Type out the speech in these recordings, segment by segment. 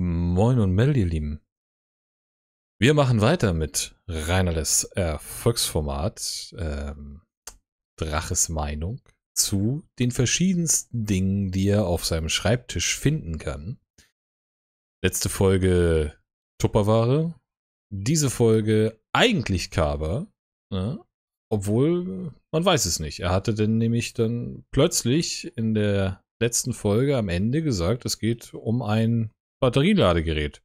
Moin und Mel, ihr Lieben. Wir machen weiter mit Rainerles Erfolgsformat, ähm, Draches Meinung zu den verschiedensten Dingen, die er auf seinem Schreibtisch finden kann. Letzte Folge Tupperware, diese Folge eigentlich Kaber, ne? obwohl man weiß es nicht. Er hatte denn nämlich dann plötzlich in der letzten Folge am Ende gesagt, es geht um ein Batterieladegerät.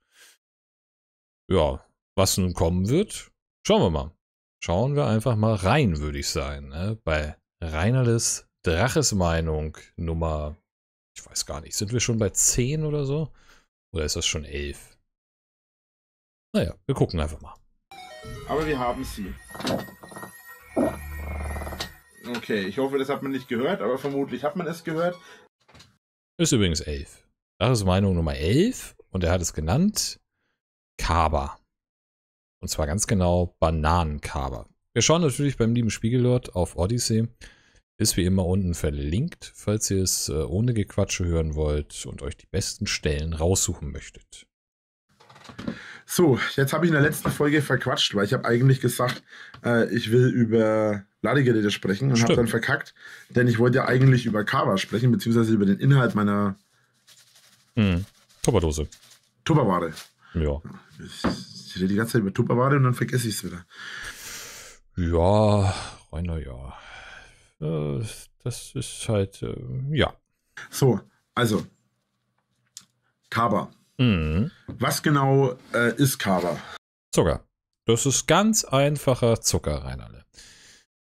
Ja, was nun kommen wird, schauen wir mal. Schauen wir einfach mal rein, würde ich sagen. Ne? Bei Reinerles Draches Meinung Nummer, ich weiß gar nicht, sind wir schon bei 10 oder so? Oder ist das schon 11? Naja, wir gucken einfach mal. Aber wir haben sie. Okay, ich hoffe, das hat man nicht gehört, aber vermutlich hat man es gehört. Ist übrigens 11. Das ist also Meinung Nummer 11 und er hat es genannt Kaba. Und zwar ganz genau Bananenkaba. Wir schauen natürlich beim lieben Spiegellord auf Odyssey. Ist wie immer unten verlinkt, falls ihr es äh, ohne Gequatsche hören wollt und euch die besten Stellen raussuchen möchtet. So, jetzt habe ich in der letzten Folge verquatscht, weil ich habe eigentlich gesagt, äh, ich will über Ladegeräte sprechen und habe dann verkackt, denn ich wollte ja eigentlich über Kaba sprechen, beziehungsweise über den Inhalt meiner Mhm. Tupperdose. Tupperware. Ja. Ich rede die ganze Zeit über Tupperware und dann vergesse ich es wieder. Ja, Rainer, ja. Äh, das ist halt, äh, ja. So, also, Kaba. Mhm. Was genau äh, ist Kaba? Zucker. Das ist ganz einfacher Zucker, Reinerle.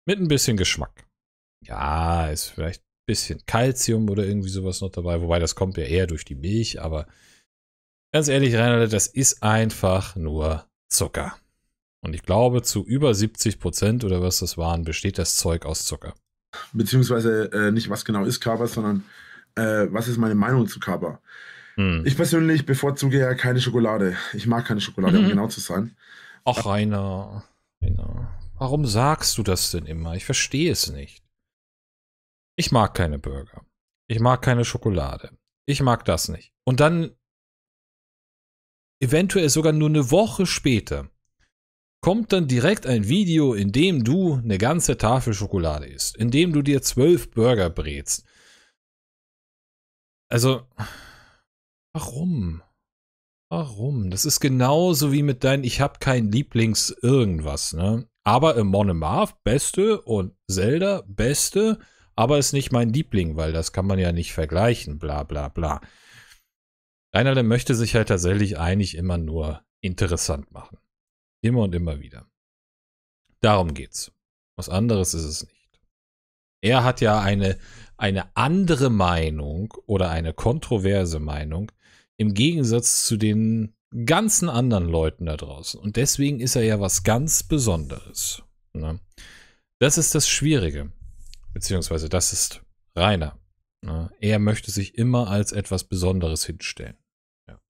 Mit ein bisschen Geschmack. Ja, ist vielleicht bisschen Kalzium oder irgendwie sowas noch dabei, wobei das kommt ja eher durch die Milch, aber ganz ehrlich, Rainer, das ist einfach nur Zucker. Und ich glaube, zu über 70 Prozent oder was das waren, besteht das Zeug aus Zucker. Beziehungsweise äh, nicht, was genau ist Kaba, sondern äh, was ist meine Meinung zu Kaba? Hm. Ich persönlich bevorzuge ja keine Schokolade. Ich mag keine Schokolade, mhm. um genau zu sein. Ach, Rainer, Rainer, warum sagst du das denn immer? Ich verstehe es nicht ich mag keine Burger. Ich mag keine Schokolade. Ich mag das nicht. Und dann eventuell sogar nur eine Woche später kommt dann direkt ein Video, in dem du eine ganze Tafel Schokolade isst, in dem du dir zwölf Burger brätst. Also, warum? Warum? Das ist genauso wie mit deinem Ich hab kein Lieblings-Irgendwas, ne? Aber im Monomath beste und Zelda beste aber ist nicht mein Liebling, weil das kann man ja nicht vergleichen, bla bla bla. Leinerle möchte sich halt tatsächlich eigentlich immer nur interessant machen. Immer und immer wieder. Darum geht's. Was anderes ist es nicht. Er hat ja eine, eine andere Meinung oder eine kontroverse Meinung im Gegensatz zu den ganzen anderen Leuten da draußen. Und deswegen ist er ja was ganz Besonderes. Ne? Das ist das Schwierige. Beziehungsweise das ist Rainer. Ne? Er möchte sich immer als etwas Besonderes hinstellen. Ja.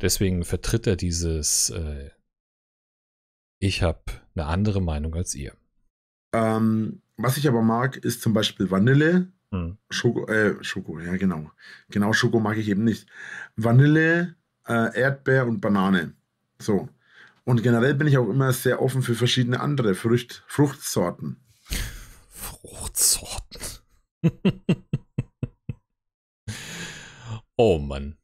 Deswegen vertritt er dieses äh, Ich habe eine andere Meinung als ihr. Ähm, was ich aber mag, ist zum Beispiel Vanille. Hm. Schoko, äh, Schoko, ja genau. Genau, Schoko mag ich eben nicht. Vanille, äh, Erdbeer und Banane. So. Und generell bin ich auch immer sehr offen für verschiedene andere Frucht, Fruchtsorten. Fruchtsorten. oh Mann.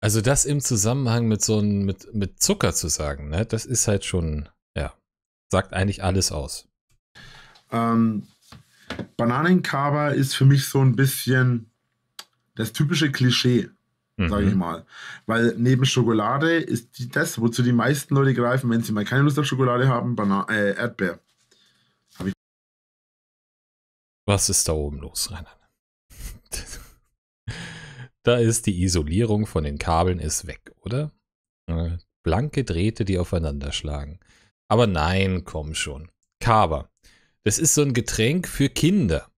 Also das im Zusammenhang mit so einem, mit, mit Zucker zu sagen, ne, das ist halt schon, ja, sagt eigentlich alles aus. Ähm, Bananenkaba ist für mich so ein bisschen das typische Klischee mhm. sage ich mal. Weil neben Schokolade ist die, das, wozu die meisten Leute greifen, wenn sie mal keine Lust auf Schokolade haben, Bana äh, Erdbeer. Hab ich Was ist da oben los, Rainer? da ist die Isolierung von den Kabeln ist weg, oder? Äh, blanke Drähte, die aufeinander schlagen. Aber nein, komm schon. Kaba. Das ist so ein Getränk für Kinder.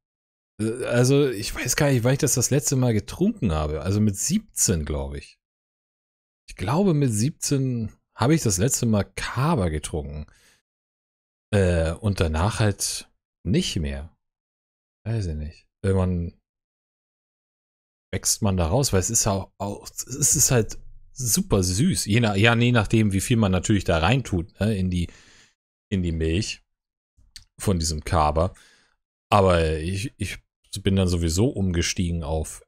Also, ich weiß gar nicht, weil ich das das letzte Mal getrunken habe. Also mit 17, glaube ich. Ich glaube, mit 17 habe ich das letzte Mal Kaba getrunken. Äh, und danach halt nicht mehr. Weiß ich nicht. Wenn man wächst man da raus, weil es ist auch, auch, es ist halt super süß. Je nach, ja, je nachdem, wie viel man natürlich da reintut, ne, in die, in die Milch von diesem Kaba. Aber ich, ich bin dann sowieso umgestiegen auf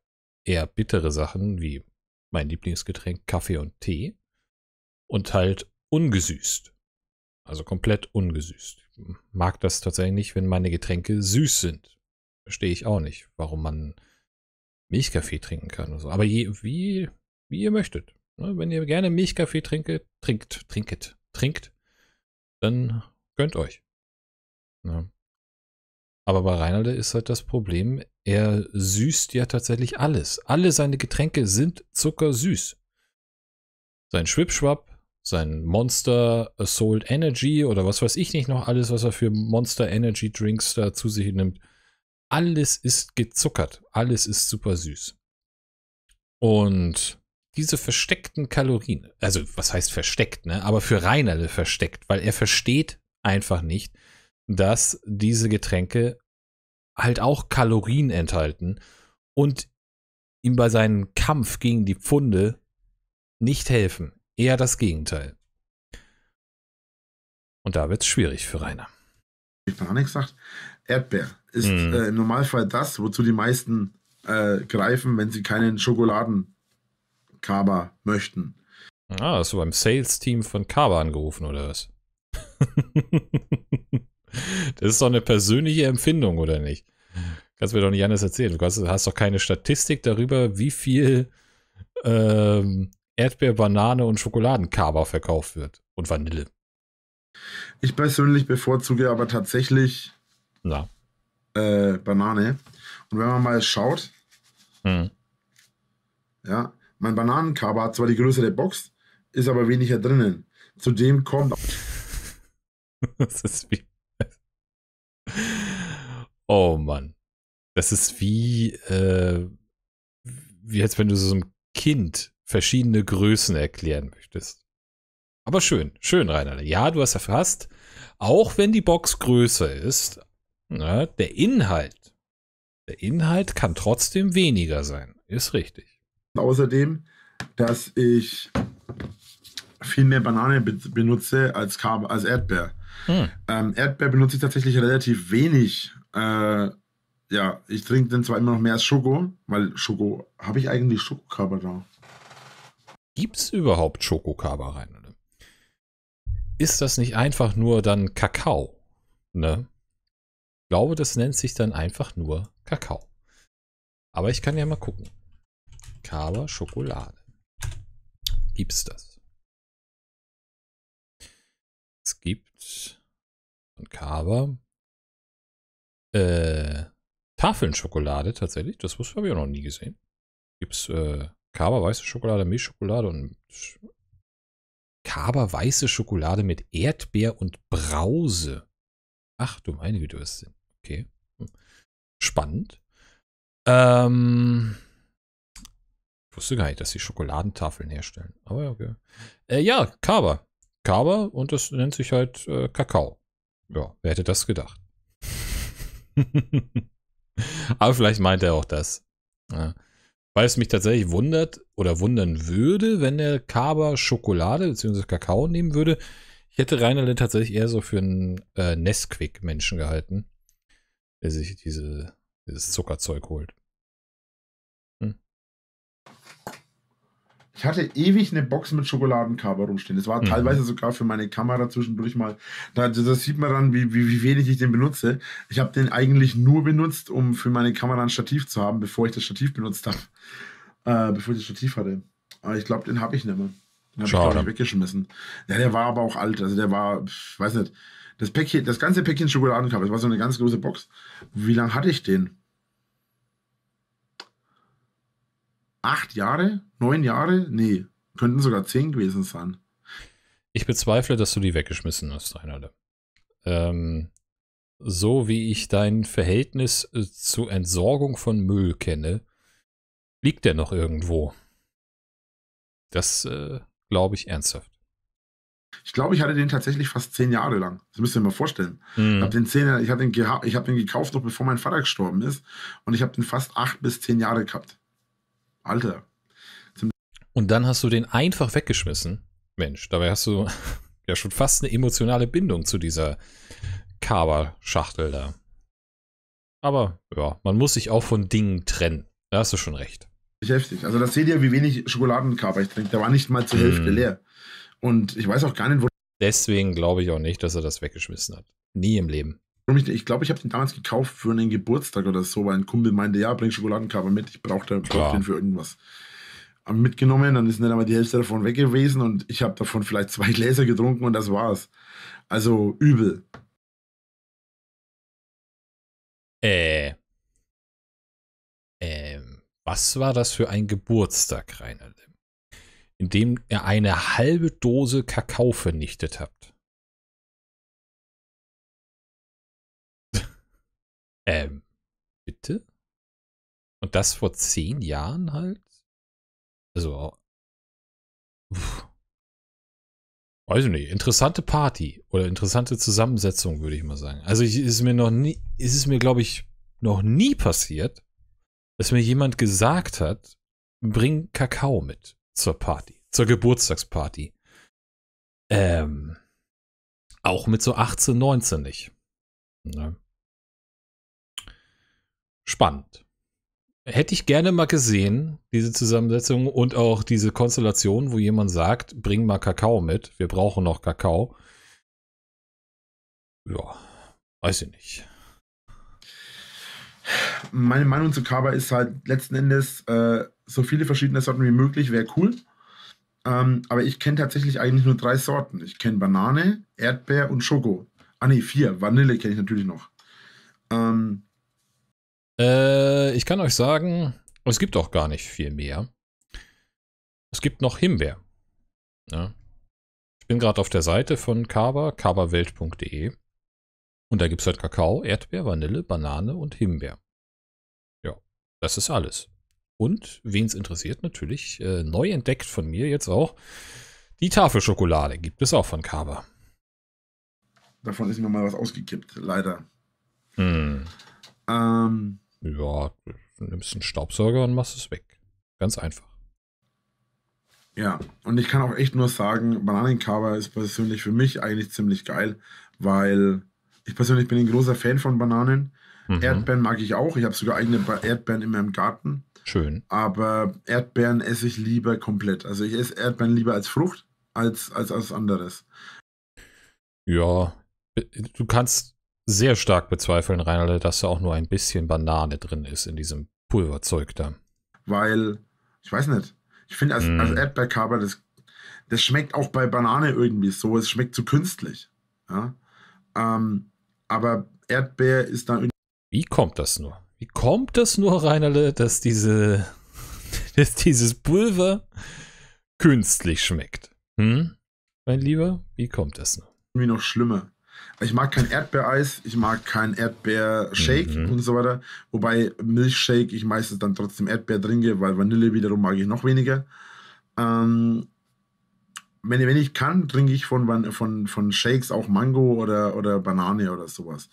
eher bittere Sachen wie mein Lieblingsgetränk Kaffee und Tee und halt ungesüßt. Also komplett ungesüßt. mag das tatsächlich nicht, wenn meine Getränke süß sind. Verstehe ich auch nicht, warum man Milchkaffee trinken kann oder so. Aber je, wie, wie ihr möchtet. Ne? Wenn ihr gerne Milchkaffee trinke, trinkt, trinket, trinkt, dann gönnt euch. Aber bei Reinalde ist halt das Problem, er süßt ja tatsächlich alles. Alle seine Getränke sind zuckersüß. Sein Schwipschwapp, sein Monster Assault Energy oder was weiß ich nicht noch alles, was er für Monster Energy Drinks da zu sich nimmt. Alles ist gezuckert. Alles ist super süß. Und diese versteckten Kalorien, also was heißt versteckt, ne? Aber für Reinalde versteckt, weil er versteht einfach nicht, dass diese Getränke halt auch Kalorien enthalten und ihm bei seinem Kampf gegen die Pfunde nicht helfen. Eher das Gegenteil. Und da wird es schwierig für Rainer. Ich habe nichts gesagt. Erdbeer ist mm. äh, im Normalfall das, wozu die meisten äh, greifen, wenn sie keinen schokoladen Schokoladenkaber möchten. Ah, hast du beim Sales-Team von Kaba angerufen oder was? Das ist doch eine persönliche Empfindung, oder nicht? Kannst mir doch nicht anders erzählen. Du hast, hast doch keine Statistik darüber, wie viel ähm, Erdbeer, Banane und Schokoladenkaber verkauft wird. Und Vanille. Ich persönlich bevorzuge aber tatsächlich Na. Äh, Banane. Und wenn man mal schaut, hm. ja, mein Bananenkaber hat zwar die größere Box, ist aber weniger drinnen. Zudem kommt. das ist wie Oh Mann. Das ist wie, äh, wie jetzt, wenn du so einem Kind verschiedene Größen erklären möchtest. Aber schön, schön, Rainer. Ja, du hast erfasst, auch wenn die Box größer ist, na, ne, der Inhalt, der Inhalt kann trotzdem weniger sein. Ist richtig. Außerdem, dass ich viel mehr Banane be benutze als, als Erdbeer. Hm. Ähm, Erdbeer benutze ich tatsächlich relativ wenig äh, ja, ich trinke den zwar immer noch mehr als Schoko, weil Schoko, habe ich eigentlich Schokokaba da? Gibt's überhaupt Schokokaba rein? Oder? Ist das nicht einfach nur dann Kakao? Ne? Ich glaube, das nennt sich dann einfach nur Kakao. Aber ich kann ja mal gucken. Kaba Schokolade. Gibt's das? Es gibt von Kaba äh, Tafeln tatsächlich. Das habe ich auch noch nie gesehen. Gibt es äh, Kaba weiße Schokolade, Milchschokolade und Sch Kaba weiße Schokolade mit Erdbeer und Brause. Ach du meine Güte, was denn? Okay. Hm. Spannend. Ähm, ich wusste gar nicht, dass sie Schokoladentafeln herstellen. Aber ja, okay. Äh, ja, Kaba. Kaba und das nennt sich halt äh, Kakao. Ja, wer hätte das gedacht? Aber vielleicht meint er auch das. Ja. Weil es mich tatsächlich wundert oder wundern würde, wenn der Kaba Schokolade bzw. Kakao nehmen würde. Ich hätte Rainerle tatsächlich eher so für einen äh, Nesquik-Menschen gehalten, der sich diese, dieses Zuckerzeug holt. Ich hatte ewig eine Box mit Schokoladenkaber rumstehen. Das war mhm. teilweise sogar für meine Kamera zwischendurch mal. Da, das sieht man dann, wie, wie, wie wenig ich den benutze. Ich habe den eigentlich nur benutzt, um für meine Kamera ein Stativ zu haben, bevor ich das Stativ benutzt habe. Äh, bevor ich das Stativ hatte. Aber ich glaube, den habe ich nicht mehr. Den habe ich, ich weggeschmissen. Ja, der war aber auch alt. Also der war, ich weiß nicht. Das Päckchen, das ganze Päckchen Schokoladenkaber, das war so eine ganz große Box. Wie lange hatte ich den? acht Jahre, neun Jahre? Nee, könnten sogar zehn gewesen sein. Ich bezweifle, dass du die weggeschmissen hast, Reinhard. Ähm, so wie ich dein Verhältnis äh, zur Entsorgung von Müll kenne, liegt der noch irgendwo. Das äh, glaube ich ernsthaft. Ich glaube, ich hatte den tatsächlich fast zehn Jahre lang. Das müsst ihr mir vorstellen. Mhm. Ich hm. habe den, zehn, ich hab den, ich hab den gekauft, noch bevor mein Vater gestorben ist. Und ich habe den fast acht bis zehn Jahre gehabt. Alter. und dann hast du den einfach weggeschmissen. Mensch, dabei hast du ja schon fast eine emotionale Bindung zu dieser Kaba-Schachtel da. Aber ja, man muss sich auch von Dingen trennen. Da hast du schon recht. Heftig. Also das seht ihr, wie wenig Schokoladenkaber ich trinke. Der war nicht mal zur Hälfte hm. leer. Und ich weiß auch gar nicht, wo. Deswegen glaube ich auch nicht, dass er das weggeschmissen hat. Nie im Leben. Ich glaube, ich habe den damals gekauft für einen Geburtstag oder so, weil ein Kumpel meinte, ja, bring Schokoladenkaber mit, ich brauche brauch den für irgendwas. Haben mitgenommen, dann ist nicht einmal die Hälfte davon weg gewesen und ich habe davon vielleicht zwei Gläser getrunken und das war's. Also übel. Äh. Ähm, was war das für ein Geburtstag, Rainer? In dem ihr eine halbe Dose Kakao vernichtet habt. Ähm, bitte? Und das vor zehn Jahren halt? Also, pff, weiß ich nicht, interessante Party oder interessante Zusammensetzung, würde ich mal sagen. Also ich, ist mir noch nie, ist es mir, glaube ich, noch nie passiert, dass mir jemand gesagt hat, bring Kakao mit zur Party, zur Geburtstagsparty. Ähm, auch mit so 18, 19 nicht. Ne? spannend. Hätte ich gerne mal gesehen, diese Zusammensetzung und auch diese Konstellation, wo jemand sagt, bring mal Kakao mit, wir brauchen noch Kakao. Ja, weiß ich nicht. Meine Meinung zu Kaba ist halt letzten Endes, äh, so viele verschiedene Sorten wie möglich wäre cool. Ähm, aber ich kenne tatsächlich eigentlich nur drei Sorten. Ich kenne Banane, Erdbeer und Schoko. Ah ne, vier. Vanille kenne ich natürlich noch. Ähm, äh, ich kann euch sagen, es gibt auch gar nicht viel mehr. Es gibt noch Himbeer. Ja. Ich bin gerade auf der Seite von Kaba, kabawelt.de. Und da gibt es halt Kakao, Erdbeer, Vanille, Banane und Himbeer. Ja, das ist alles. Und wen es interessiert, natürlich, äh, neu entdeckt von mir jetzt auch, die Tafelschokolade gibt es auch von Kaba. Davon ist mir mal was ausgekippt, leider. Hm. Ähm, ja, du nimmst einen Staubsauger und machst es weg. Ganz einfach. Ja, und ich kann auch echt nur sagen, Bananenkaba ist persönlich für mich eigentlich ziemlich geil, weil ich persönlich bin ein großer Fan von Bananen. Mhm. Erdbeeren mag ich auch. Ich habe sogar eigene Erdbeeren in meinem Garten. Schön. Aber Erdbeeren esse ich lieber komplett. Also ich esse Erdbeeren lieber als Frucht als als als anderes. Ja, du kannst sehr stark bezweifeln, Reinhold, dass da auch nur ein bisschen Banane drin ist in diesem Pulverzeug da. Weil, ich weiß nicht, ich finde als, mm. als Erdbeerkaba, das, das schmeckt auch bei Banane irgendwie so, es schmeckt zu künstlich. Ja? Ähm, aber Erdbeer ist dann irgendwie. Wie kommt das nur? Wie kommt das nur, Reinerle, dass diese, dass dieses Pulver künstlich schmeckt? Hm? Mein Lieber, wie kommt das nur? Irgendwie noch schlimmer. Ich mag kein Erdbeereis, ich mag kein Erdbeershake mhm. und so weiter. Wobei Milchshake ich meistens dann trotzdem Erdbeer trinke, weil Vanille wiederum mag ich noch weniger. Ähm, wenn, wenn ich kann, trinke ich von, von, von Shakes auch Mango oder, oder Banane oder sowas.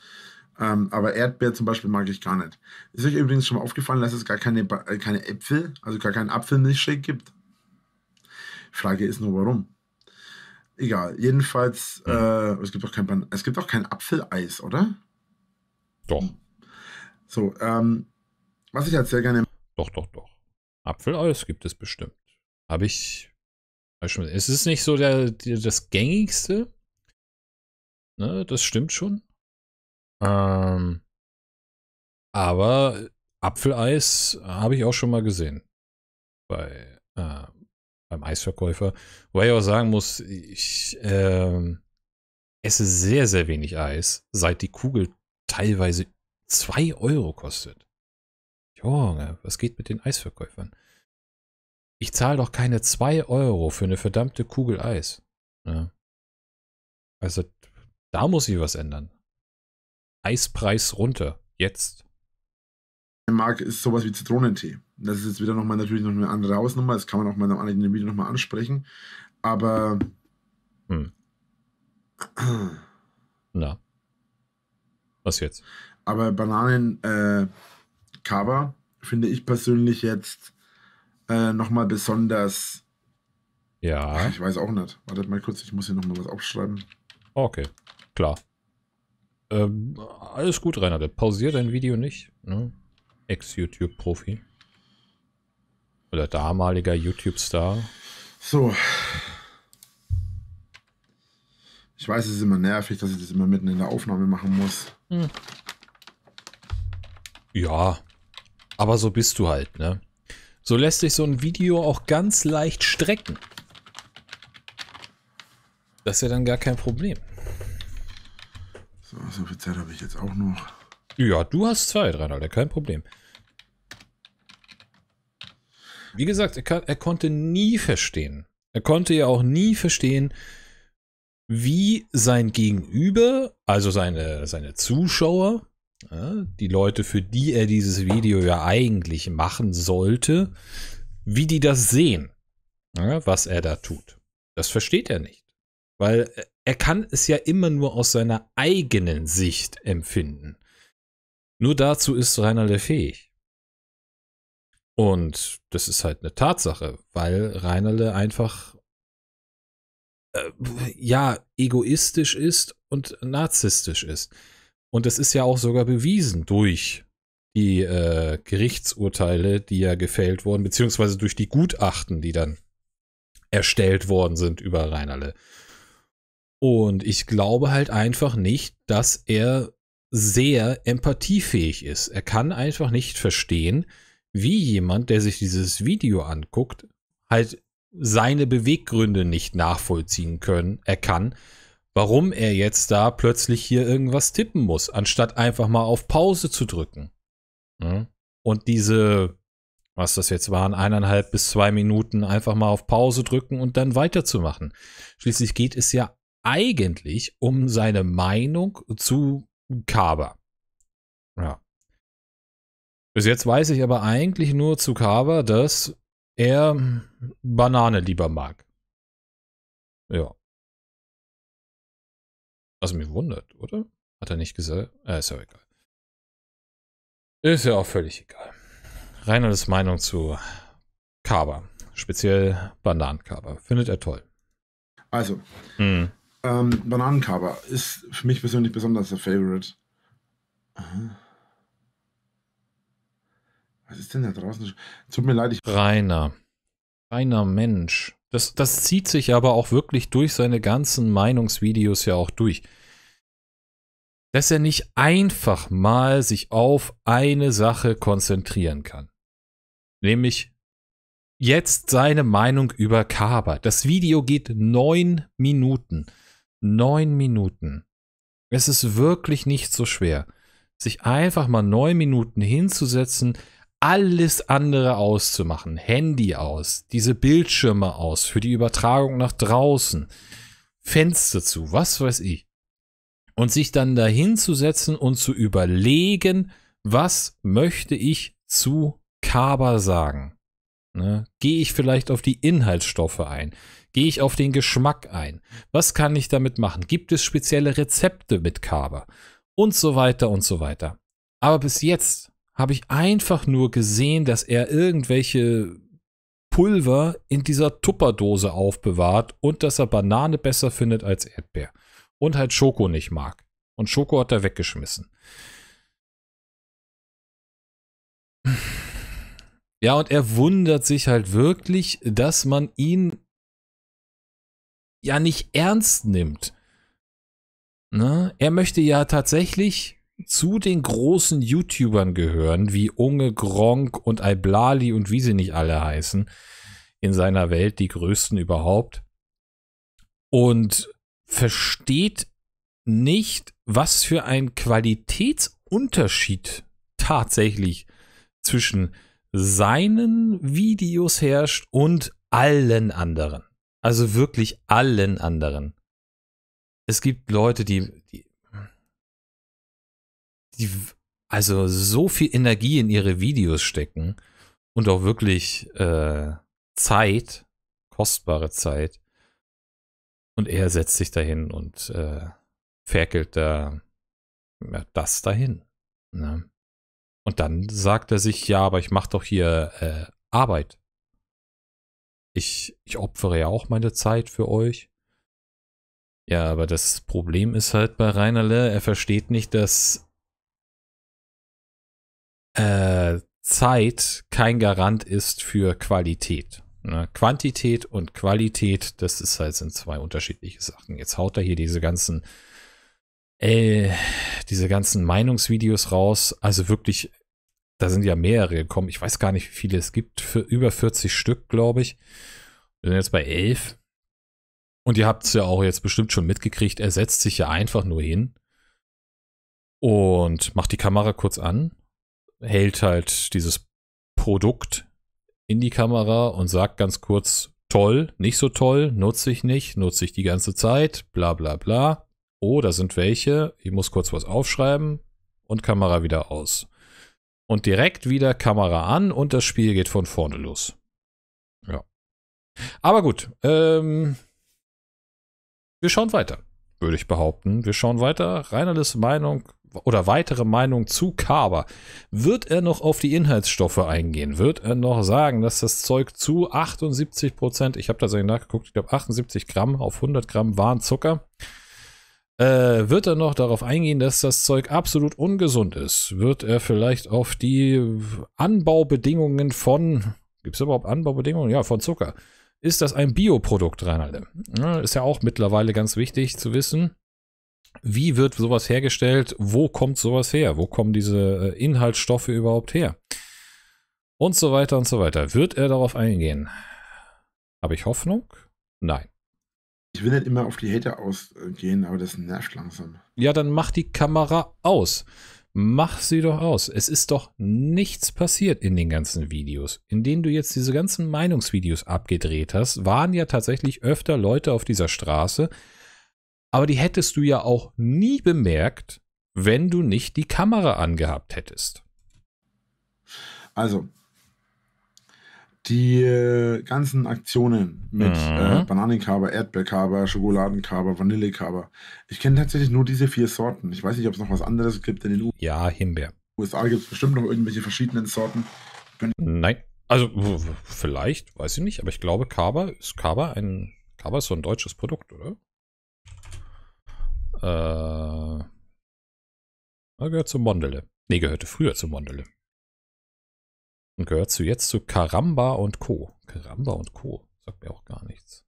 Ähm, aber Erdbeer zum Beispiel mag ich gar nicht. Ist euch übrigens schon mal aufgefallen, dass es gar keine, äh, keine Äpfel, also gar keinen Apfelmilchshake gibt? Frage ist nur, warum? Egal, jedenfalls, mhm. äh, es, gibt doch kein Ban es gibt auch kein Apfeleis, oder? Doch. Mhm. So, ähm, was ich halt sehr gerne. Doch, doch, doch. Apfeleis gibt es bestimmt. Habe ich. Es ist nicht so der, der das gängigste. Ne, das stimmt schon. Ähm, aber Apfeleis habe ich auch schon mal gesehen. Bei Ähm, beim Eisverkäufer, wobei ich auch sagen muss, ich äh, esse sehr, sehr wenig Eis, seit die Kugel teilweise 2 Euro kostet. Junge, was geht mit den Eisverkäufern? Ich zahle doch keine 2 Euro für eine verdammte Kugel Eis. Ja. Ne? Also, da muss ich was ändern. Eispreis runter. Jetzt mag, ist sowas wie Zitronentee. Das ist jetzt wieder nochmal natürlich noch eine andere Hausnummer. Das kann man auch mal in einem anderen Video nochmal ansprechen. Aber. Hm. Na. Was jetzt? Aber Bananen äh, Kaba finde ich persönlich jetzt äh, nochmal besonders. Ja. Ach, ich weiß auch nicht. Wartet mal kurz, ich muss hier nochmal was aufschreiben. Okay, klar. Ähm, alles gut, Reinhard. Pausier dein Video nicht. Ne? Ex-YouTube-Profi. Oder damaliger YouTube-Star. So. Ich weiß, es ist immer nervig, dass ich das immer mitten in der Aufnahme machen muss. Hm. Ja, aber so bist du halt, ne? So lässt sich so ein Video auch ganz leicht strecken. Das ist ja dann gar kein Problem. So, so viel Zeit habe ich jetzt auch noch. Ja, du hast Zeit, Reinalder, kein Problem. Wie gesagt, er, kann, er konnte nie verstehen. Er konnte ja auch nie verstehen, wie sein Gegenüber, also seine, seine Zuschauer, ja, die Leute, für die er dieses Video ja eigentlich machen sollte, wie die das sehen, ja, was er da tut. Das versteht er nicht. Weil er kann es ja immer nur aus seiner eigenen Sicht empfinden. Nur dazu ist Reinerle fähig. Und das ist halt eine Tatsache, weil Reinerle einfach äh, ja egoistisch ist und narzisstisch ist. Und das ist ja auch sogar bewiesen durch die äh, Gerichtsurteile, die ja gefällt wurden, beziehungsweise durch die Gutachten, die dann erstellt worden sind über Reinerle. Und ich glaube halt einfach nicht, dass er sehr empathiefähig ist. Er kann einfach nicht verstehen, wie jemand, der sich dieses Video anguckt, halt seine Beweggründe nicht nachvollziehen können, er kann, warum er jetzt da plötzlich hier irgendwas tippen muss, anstatt einfach mal auf Pause zu drücken. Und diese, was das jetzt waren, eineinhalb bis zwei Minuten einfach mal auf Pause drücken und dann weiterzumachen. Schließlich geht es ja eigentlich um seine Meinung zu Carver. Ja. Bis jetzt weiß ich aber eigentlich nur zu Carver, dass er Banane lieber mag. Ja. Was mich wundert, oder? Hat er nicht gesagt? Äh, ist ja egal. Ist ja auch völlig egal. Reinholds Meinung zu Kaba, speziell Bananenkaber, findet er toll. Also, hm. Ähm, Bananenkaber ist für mich persönlich besonders der Favorite. Was ist denn da draußen? Tut mir leid, ich. Reiner. Reiner Mensch. Das, das zieht sich aber auch wirklich durch seine ganzen Meinungsvideos ja auch durch. Dass er nicht einfach mal sich auf eine Sache konzentrieren kann. Nämlich jetzt seine Meinung über Kaber. Das Video geht neun Minuten. Neun Minuten. Es ist wirklich nicht so schwer, sich einfach mal neun Minuten hinzusetzen, alles andere auszumachen. Handy aus, diese Bildschirme aus, für die Übertragung nach draußen, Fenster zu, was weiß ich. Und sich dann dahinzusetzen und zu überlegen, was möchte ich zu Kaber sagen? Ne? Gehe ich vielleicht auf die Inhaltsstoffe ein? Gehe ich auf den Geschmack ein? Was kann ich damit machen? Gibt es spezielle Rezepte mit Kaber? Und so weiter und so weiter. Aber bis jetzt habe ich einfach nur gesehen, dass er irgendwelche Pulver in dieser Tupperdose aufbewahrt und dass er Banane besser findet als Erdbeer. Und halt Schoko nicht mag. Und Schoko hat er weggeschmissen. Ja, und er wundert sich halt wirklich, dass man ihn ja nicht ernst nimmt. Ne? Er möchte ja tatsächlich zu den großen YouTubern gehören, wie Unge, Gronk und Alblali und wie sie nicht alle heißen, in seiner Welt, die größten überhaupt. Und versteht nicht, was für ein Qualitätsunterschied tatsächlich zwischen seinen Videos herrscht und allen anderen. Also wirklich allen anderen. Es gibt Leute, die, die, die also so viel Energie in ihre Videos stecken und auch wirklich äh, Zeit, kostbare Zeit. Und er setzt sich dahin und äh, ferkelt da ja, das dahin. Ne? Und dann sagt er sich, ja, aber ich mache doch hier äh, Arbeit ich, ich opfere ja auch meine Zeit für euch. Ja, aber das Problem ist halt bei Reinerle, er versteht nicht, dass äh, Zeit kein Garant ist für Qualität. Ne? Quantität und Qualität, das ist halt sind zwei unterschiedliche Sachen. Jetzt haut er hier diese ganzen äh, diese ganzen Meinungsvideos raus. Also wirklich da sind ja mehrere gekommen. Ich weiß gar nicht, wie viele es gibt. Für über 40 Stück, glaube ich. Wir sind jetzt bei 11. Und ihr habt es ja auch jetzt bestimmt schon mitgekriegt. Er setzt sich ja einfach nur hin und macht die Kamera kurz an, hält halt dieses Produkt in die Kamera und sagt ganz kurz, toll, nicht so toll, nutze ich nicht, nutze ich die ganze Zeit, bla bla bla. Oh, da sind welche, ich muss kurz was aufschreiben und Kamera wieder aus und direkt wieder Kamera an und das Spiel geht von vorne los. Ja. Aber gut, ähm, wir schauen weiter, würde ich behaupten. Wir schauen weiter. Rainerles Meinung oder weitere Meinung zu Kaber. Wird er noch auf die Inhaltsstoffe eingehen? Wird er noch sagen, dass das Zeug zu 78 Prozent, ich habe tatsächlich nachgeguckt, ich glaube 78 Gramm auf 100 Gramm waren Zucker äh, wird er noch darauf eingehen, dass das Zeug absolut ungesund ist? Wird er vielleicht auf die Anbaubedingungen von, gibt es überhaupt Anbaubedingungen? Ja, von Zucker. Ist das ein Bioprodukt, Reinhard? Ja, ne, ist ja auch mittlerweile ganz wichtig zu wissen. Wie wird sowas hergestellt? Wo kommt sowas her? Wo kommen diese äh, Inhaltsstoffe überhaupt her? Und so weiter und so weiter. Wird er darauf eingehen? Habe ich Hoffnung? Nein. Ich will nicht immer auf die Hater ausgehen, aber das nervt langsam. Ja, dann mach die Kamera aus. Mach sie doch aus. Es ist doch nichts passiert in den ganzen Videos. In denen du jetzt diese ganzen Meinungsvideos abgedreht hast, waren ja tatsächlich öfter Leute auf dieser Straße. Aber die hättest du ja auch nie bemerkt, wenn du nicht die Kamera angehabt hättest. Also, die äh, ganzen Aktionen mit mhm. äh, Bananenkaber, Erdbeerkaber, Schokoladenkaber, Vanillekaber. Ich kenne tatsächlich nur diese vier Sorten. Ich weiß nicht, ob es noch was anderes gibt in den USA. Ja, Himbeer. USA gibt es bestimmt noch irgendwelche verschiedenen Sorten. Bin Nein. Also vielleicht, weiß ich nicht, aber ich glaube, Kaber ist Kaber ein Kaber ist so ein deutsches Produkt, oder? Äh, gehört zu Mondele. Ne, gehörte früher zu Mondele. Und gehört zu jetzt zu Caramba und Co. Caramba und Co. Sagt mir auch gar nichts.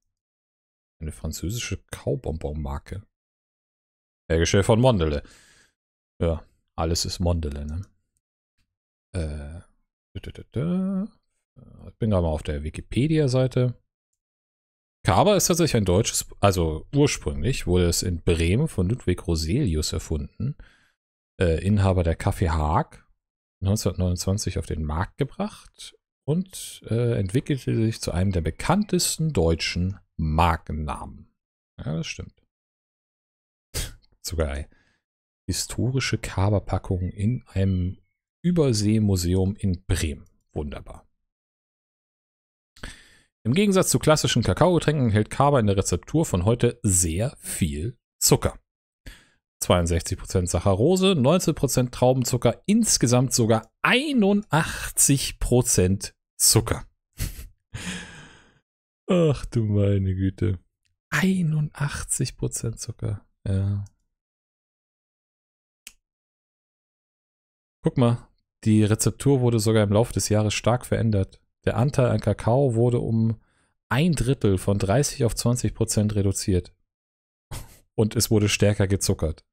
Eine französische Kaubonbon-Marke. Hergestellt von Mondele. Ja, alles ist Mondele, ne? Äh, ich bin gerade mal auf der Wikipedia-Seite. Kaba ist tatsächlich ein deutsches, also ursprünglich wurde es in Bremen von Ludwig Roselius erfunden, äh, Inhaber der Kaffee Haag 1929 auf den Markt gebracht und äh, entwickelte sich zu einem der bekanntesten deutschen Markennamen. Ja, das stimmt. Sogar historische Kaberpackung in einem Überseemuseum in Bremen. Wunderbar. Im Gegensatz zu klassischen Kakaogetränken hält Kaba in der Rezeptur von heute sehr viel Zucker. 62% Saccharose, 19% Traubenzucker, insgesamt sogar 81% Zucker. Ach du meine Güte. 81% Zucker. Ja. Guck mal, die Rezeptur wurde sogar im Laufe des Jahres stark verändert. Der Anteil an Kakao wurde um ein Drittel von 30 auf 20 reduziert. Und es wurde stärker gezuckert.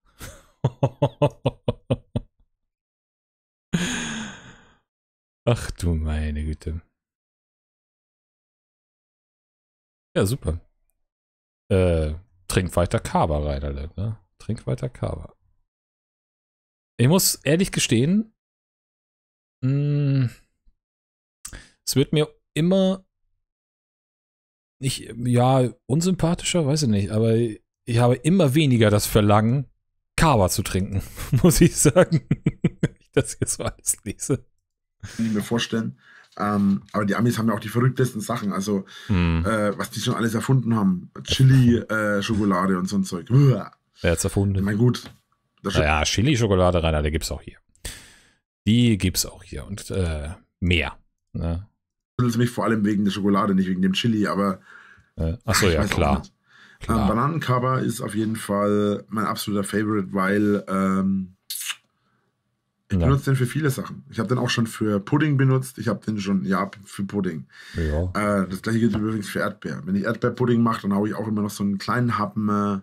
Ach du meine Güte. Ja, super. Äh, trink weiter Kaba, Reiterle, ne? Trink weiter Kaba. Ich muss ehrlich gestehen, mh, mm, es wird mir immer nicht, ja, unsympathischer, weiß ich nicht, aber ich habe immer weniger das Verlangen, Kawa zu trinken, muss ich sagen. ich das jetzt so alles lese. Kann ich mir vorstellen. Ähm, aber die Amis haben ja auch die verrücktesten Sachen, also hm. äh, was die schon alles erfunden haben. Chili, äh, Schokolade und so ein Zeug. Uah. Wer hat's erfunden? Na gut. Naja, Chili-Schokolade, Rainer, die gibt's auch hier. Die gibt's auch hier und äh, mehr. Ne? mich vor allem wegen der Schokolade, nicht wegen dem Chili, aber. Äh, achso, ach, ja, klar. Klar. Bananencover ist auf jeden Fall mein absoluter Favorite, weil ähm, ich ja. benutze den für viele Sachen. Ich habe den auch schon für Pudding benutzt. Ich habe den schon, ja, für Pudding. Ja. Äh, das gleiche gilt übrigens für Erdbeer. Wenn ich Erdbeerpudding mache, dann habe ich auch immer noch so einen kleinen Happen, äh,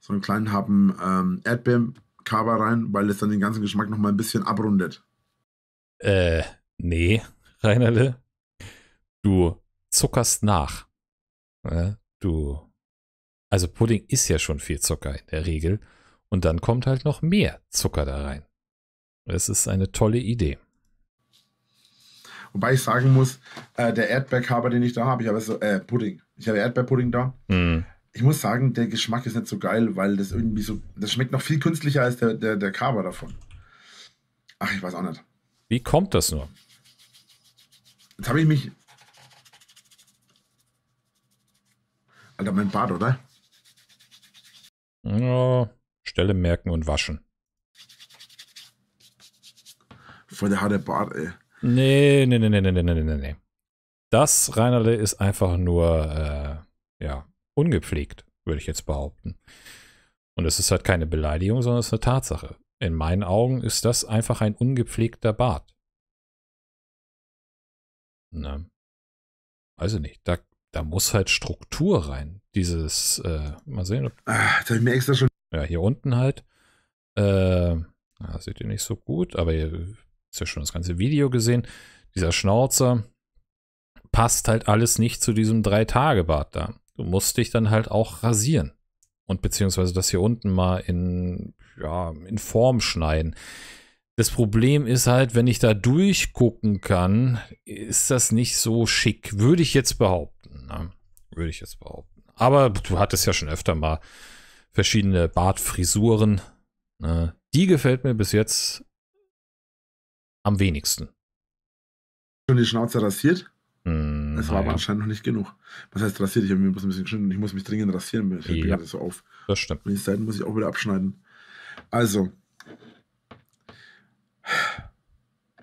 so einen kleinen Happen ähm, Erdbeerkaba rein, weil es dann den ganzen Geschmack nochmal ein bisschen abrundet. Äh, nee, Reinerle. Du zuckerst nach. Ja, ne? du also Pudding ist ja schon viel Zucker in der Regel. Und dann kommt halt noch mehr Zucker da rein. Das ist eine tolle Idee. Wobei ich sagen muss, äh, der Erdbeerkaber, den ich da habe, ich habe so äh, Pudding. Ich habe Erdbeerpudding da. Mm. Ich muss sagen, der Geschmack ist nicht so geil, weil das irgendwie so, das schmeckt noch viel künstlicher als der, der, der Kaber davon. Ach, ich weiß auch nicht. Wie kommt das nur? Jetzt habe ich mich. Alter, mein Bart, oder? Ja, Stelle merken und waschen. Voll der harte Bart, ey. Nee, nee, nee, nee, nee, nee, nee, nee, nee. Das, Reinerle, ist einfach nur, äh, ja, ungepflegt, würde ich jetzt behaupten. Und es ist halt keine Beleidigung, sondern es ist eine Tatsache. In meinen Augen ist das einfach ein ungepflegter Bart. Ne? Weiß ich nicht. Da da muss halt Struktur rein. Dieses, äh, mal sehen. Ob, Ach, das ich mir extra schon. Ja, hier unten halt. Äh, na, seht ihr nicht so gut, aber ihr habt ja schon das ganze Video gesehen. Dieser Schnauzer passt halt alles nicht zu diesem Drei-Tage-Bart da. Du musst dich dann halt auch rasieren. Und beziehungsweise das hier unten mal in, ja, in Form schneiden. Das Problem ist halt, wenn ich da durchgucken kann, ist das nicht so schick. Würde ich jetzt behaupten. Ne? Würde ich jetzt behaupten. Aber du hattest ja schon öfter mal verschiedene Bartfrisuren. Ne? Die gefällt mir bis jetzt am wenigsten. Schon die Schnauze rasiert? Mm, hm, es war aber anscheinend noch nicht genug. Was heißt rasiert? Ich, muss ein bisschen, geschnitten. ich muss mich dringend rasieren. Ich ja, bin so auf. Das stimmt. Und die Seiten muss ich auch wieder abschneiden. Also,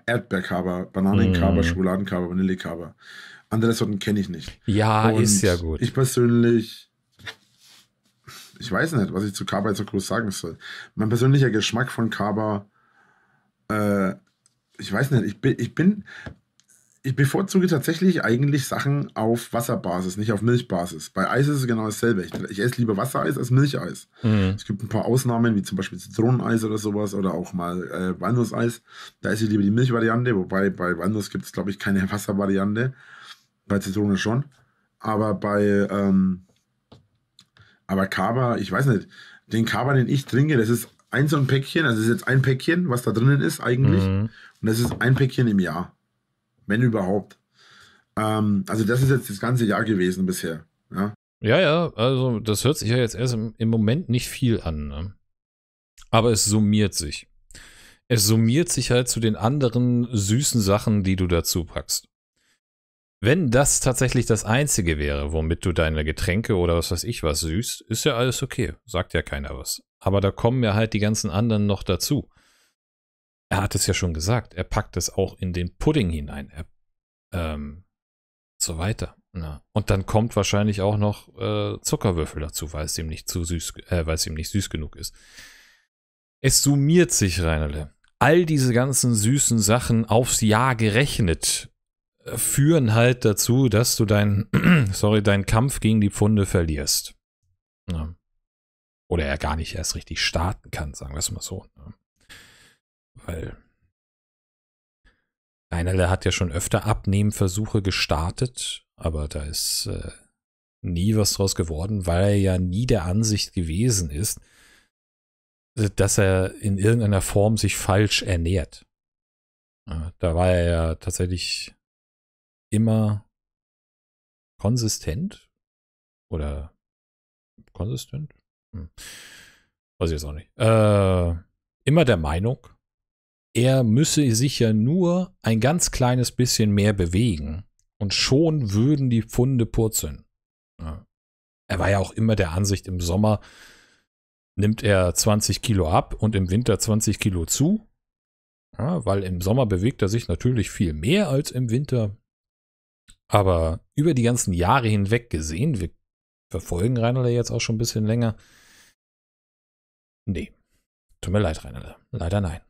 Erdbeerkaber, Bananenkaber, mm. Schokoladenkaba, Vanillekaba. Andere Sorten kenne ich nicht. Ja, und ist ja gut. Ich persönlich, ich weiß nicht, was ich zu Kaba jetzt so groß sagen soll. Mein persönlicher Geschmack von Kaba, äh, ich weiß nicht, ich bin, ich bin ich bevorzuge tatsächlich eigentlich Sachen auf Wasserbasis, nicht auf Milchbasis. Bei Eis ist es genau dasselbe. Ich, ich esse lieber Wassereis als Milcheis. Mhm. Es gibt ein paar Ausnahmen, wie zum Beispiel Zitroneneis oder sowas oder auch mal äh, Walnusseis. Da esse ich lieber die Milchvariante, wobei bei Walnuss gibt es, glaube ich, keine Wasservariante. Bei Zitrone schon. Aber bei ähm, aber Kaba, ich weiß nicht, den Kaba, den ich trinke, das ist ein so ein Päckchen, also das ist jetzt ein Päckchen, was da drinnen ist eigentlich. Mhm. Und das ist ein Päckchen im Jahr wenn überhaupt. Ähm, also das ist jetzt das ganze Jahr gewesen bisher. Ja, ja, ja also das hört sich ja jetzt erst im, im Moment nicht viel an. Ne? Aber es summiert sich. Es summiert sich halt zu den anderen süßen Sachen, die du dazu packst. Wenn das tatsächlich das Einzige wäre, womit du deine Getränke oder was weiß ich was süßt, ist ja alles okay. Sagt ja keiner was. Aber da kommen ja halt die ganzen anderen noch dazu er hat es ja schon gesagt, er packt es auch in den Pudding hinein. Er, ähm, so weiter. Ja. Ne? Und dann kommt wahrscheinlich auch noch äh, Zuckerwürfel dazu, weil es ihm nicht zu süß, äh, weil es ihm nicht süß genug ist. Es summiert sich, Reinerle. All diese ganzen süßen Sachen aufs Jahr gerechnet äh, führen halt dazu, dass du deinen, sorry, deinen Kampf gegen die Pfunde verlierst. Ja. Ne? Oder er gar nicht erst richtig starten kann, sagen wir es mal so. Ja. Ne? Weil Leinerle hat ja schon öfter Abnehmversuche gestartet, aber da ist äh, nie was draus geworden, weil er ja nie der Ansicht gewesen ist, äh, dass er in irgendeiner Form sich falsch ernährt. Äh, da war er ja tatsächlich immer konsistent oder konsistent? Hm. Weiß ich jetzt auch nicht. Äh, immer der Meinung, er müsse sich ja nur ein ganz kleines bisschen mehr bewegen und schon würden die Pfunde purzeln. Ja. Er war ja auch immer der Ansicht, im Sommer nimmt er 20 Kilo ab und im Winter 20 Kilo zu, ja, weil im Sommer bewegt er sich natürlich viel mehr als im Winter. Aber über die ganzen Jahre hinweg gesehen, wir verfolgen Reinalder jetzt auch schon ein bisschen länger. Nee, tut mir leid, Reinalder. Leider nein.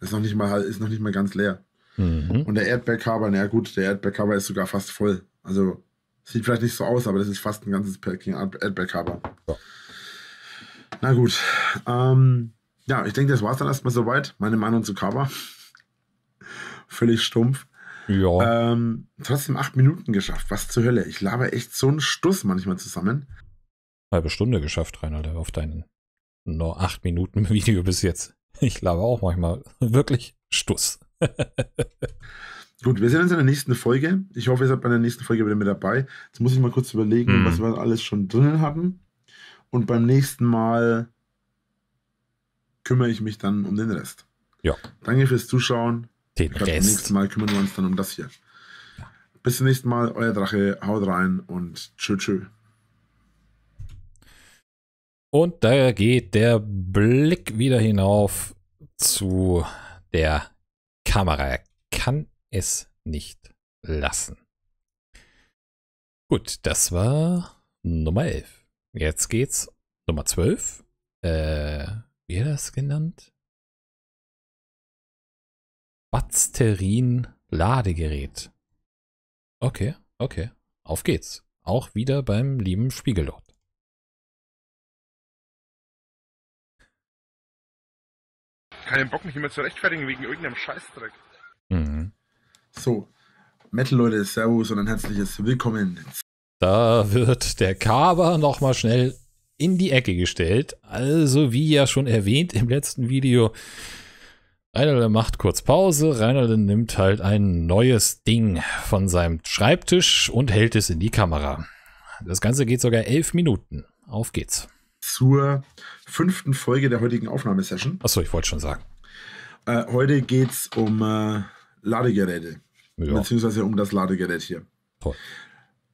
Ist noch nicht mal, ist noch nicht mal ganz leer. Mhm. Und der Erdbeerkaber, naja gut, der Erdbeerkaber ist sogar fast voll. Also sieht vielleicht nicht so aus, aber das ist fast ein ganzes Packing Erdbeerkaber. Ja. Na gut. Ähm, ja, ich denke, das war es dann erstmal soweit. Meine Meinung zu Cover. Völlig stumpf. Ja. Ähm, trotzdem acht Minuten geschafft. Was zur Hölle? Ich laber echt so einen Stuss manchmal zusammen. Halbe Stunde geschafft, Reinhold, auf deinen nur acht Minuten Video bis jetzt. Ich laber auch manchmal wirklich Stuss. Gut, wir sehen uns in der nächsten Folge. Ich hoffe, ihr seid bei der nächsten Folge wieder mit dabei. Jetzt muss ich mal kurz überlegen, mhm. was wir alles schon drinnen haben. Und beim nächsten Mal kümmere ich mich dann um den Rest. Ja. Danke fürs Zuschauen. Den glaub, Rest. Beim nächsten Mal kümmern wir uns dann um das hier. Bis zum nächsten Mal, euer Drache, haut rein und tschö tschö. Und da geht der Blick wieder hinauf zu der Kamera. Er kann es nicht lassen. Gut, das war Nummer 11. Jetzt geht's Nummer 12. Äh, wie hat er das genannt? Batsterin Ladegerät. Okay, okay. Auf geht's. Auch wieder beim lieben Spiegelot. keinen Bock, mich immer zu rechtfertigen wegen irgendeinem Scheißdreck. Mhm. So, Metal-Leute, Servus und ein herzliches Willkommen. Da wird der Kaber nochmal schnell in die Ecke gestellt. Also, wie ja schon erwähnt im letzten Video, Reinalde macht kurz Pause. Reinalde nimmt halt ein neues Ding von seinem Schreibtisch und hält es in die Kamera. Das Ganze geht sogar elf Minuten. Auf geht's. Zur fünften Folge der heutigen Aufnahmesession. Achso, ich wollte schon sagen. Äh, heute geht es um äh, Ladegeräte. Ja. Beziehungsweise um das Ladegerät hier. Toll.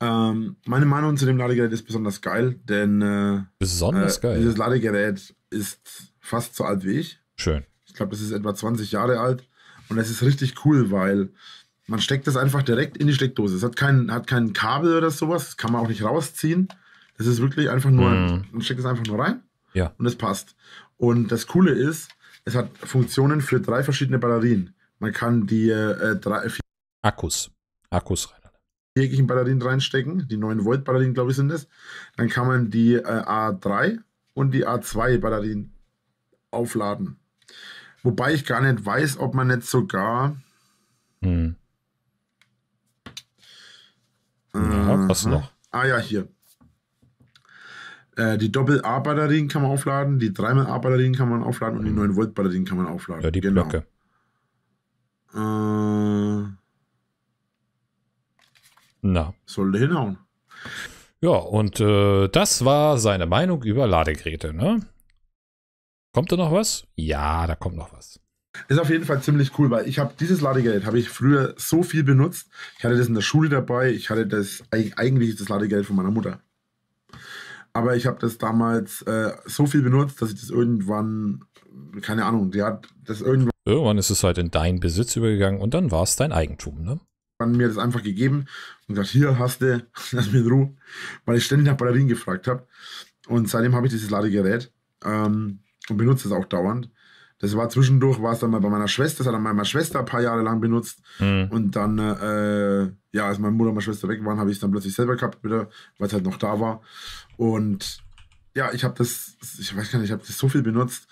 Ähm, meine Meinung zu dem Ladegerät ist besonders geil, denn äh, besonders äh, geil. dieses Ladegerät ist fast so alt wie ich. Schön. Ich glaube, das ist etwa 20 Jahre alt und es ist richtig cool, weil man steckt das einfach direkt in die Steckdose. Es hat kein, hat kein Kabel oder sowas, das kann man auch nicht rausziehen. Das ist wirklich einfach nur, mm. man steckt es einfach nur rein ja. Und es passt. Und das Coole ist, es hat Funktionen für drei verschiedene Batterien. Man kann die äh, drei, vier Akkus. Akkus rein. Jeglichen Batterien reinstecken, die 9 Volt Batterien, glaube ich, sind es. Dann kann man die äh, A3 und die A2 Batterien aufladen. Wobei ich gar nicht weiß, ob man jetzt sogar. Hm. Ja, was noch? Ah ja, hier. Äh, die Doppel-A-Batterien kann man aufladen, die 3x-A-Batterien kann man aufladen und die 9-Volt-Batterien mhm. kann man aufladen. Ja, die genau. Blöcke. Äh, Na. Sollte hinhauen. Ja, und äh, das war seine Meinung über Ladegeräte, ne? Kommt da noch was? Ja, da kommt noch was. Ist auf jeden Fall ziemlich cool, weil ich habe dieses Ladegerät habe ich früher so viel benutzt. Ich hatte das in der Schule dabei. Ich hatte das eigentlich das Ladegerät von meiner Mutter. Aber ich habe das damals äh, so viel benutzt, dass ich das irgendwann, keine Ahnung, die hat das irgendwann. Irgendwann ist es halt in deinen Besitz übergegangen und dann war es dein Eigentum, ne? Dann mir das einfach gegeben und gesagt, hier hast du, lass mich in Ruhe, weil ich ständig nach Batterien gefragt habe. Und seitdem habe ich dieses Ladegerät ähm, und benutze es auch dauernd. Das war zwischendurch, war es dann mal bei meiner Schwester, das hat dann meine Schwester ein paar Jahre lang benutzt. Mhm. Und dann, äh, ja, als meine Mutter und meine Schwester weg waren, habe ich es dann plötzlich selber gehabt wieder, weil es halt noch da war. Und ja, ich habe das, ich weiß gar nicht, ich habe das so viel benutzt.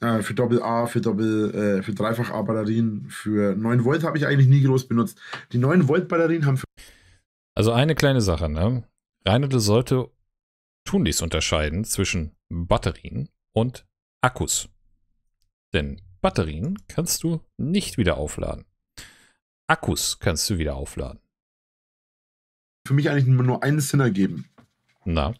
Äh, für Doppel A, für Doppel, äh, für Dreifach A Batterien, für 9 Volt habe ich eigentlich nie groß benutzt. Die 9 Volt Batterien haben. für. Also eine kleine Sache, ne? Reinhard sollte tunlichst unterscheiden zwischen Batterien und Akkus. Denn Batterien kannst du nicht wieder aufladen. Akkus kannst du wieder aufladen. Für mich eigentlich nur einen Sinn ergeben. Na.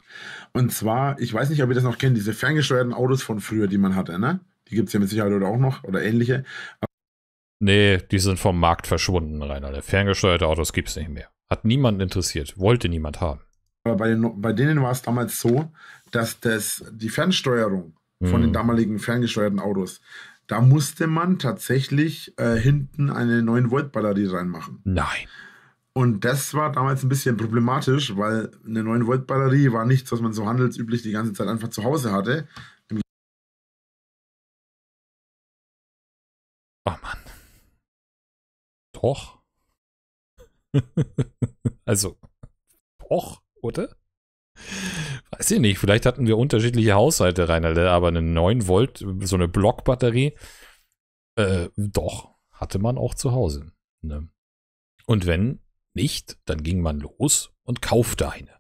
Und zwar, ich weiß nicht, ob ihr das noch kennt, diese ferngesteuerten Autos von früher, die man hatte, ne? Die gibt es ja mit Sicherheit oder auch noch oder ähnliche. Aber nee, die sind vom Markt verschwunden, Rainer. Der ferngesteuerte Autos gibt es nicht mehr. Hat niemand interessiert, wollte niemand haben. Aber bei, den, bei denen war es damals so, dass das, die Fernsteuerung von den mhm. damaligen ferngesteuerten Autos. Da musste man tatsächlich äh, hinten eine 9-Volt-Batterie reinmachen. Nein. Und das war damals ein bisschen problematisch, weil eine 9-Volt-Batterie war nichts, was man so handelsüblich die ganze Zeit einfach zu Hause hatte. oh Mann. Doch. also, doch, oder? Weiß ich nicht, vielleicht hatten wir unterschiedliche Haushalte, Reinhard, aber eine 9 Volt, so eine Blockbatterie, äh, doch, hatte man auch zu Hause. Ne? Und wenn nicht, dann ging man los und kaufte eine.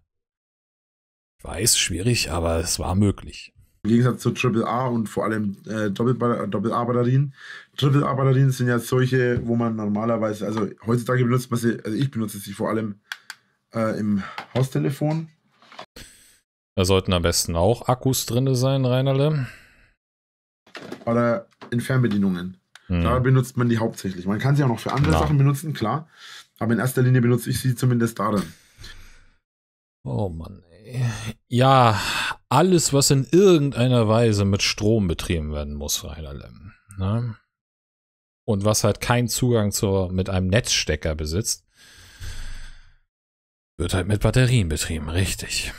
Ich weiß, schwierig, aber es war möglich. Im Gegensatz zu Triple A und vor allem äh, Doppel-A-Batterien. Triple A-Batterien sind ja solche, wo man normalerweise, also heutzutage benutzt man sie, also ich benutze sie vor allem äh, im Haustelefon. Da sollten am besten auch Akkus drin sein, Reinerle. Oder in Fernbedienungen. Hm. Da benutzt man die hauptsächlich. Man kann sie auch noch für andere Na. Sachen benutzen, klar. Aber in erster Linie benutze ich sie zumindest darin. Oh Mann, ey. Ja, alles, was in irgendeiner Weise mit Strom betrieben werden muss, Reinerle. Ne? Und was halt keinen Zugang zur, mit einem Netzstecker besitzt, wird halt mit Batterien betrieben, richtig.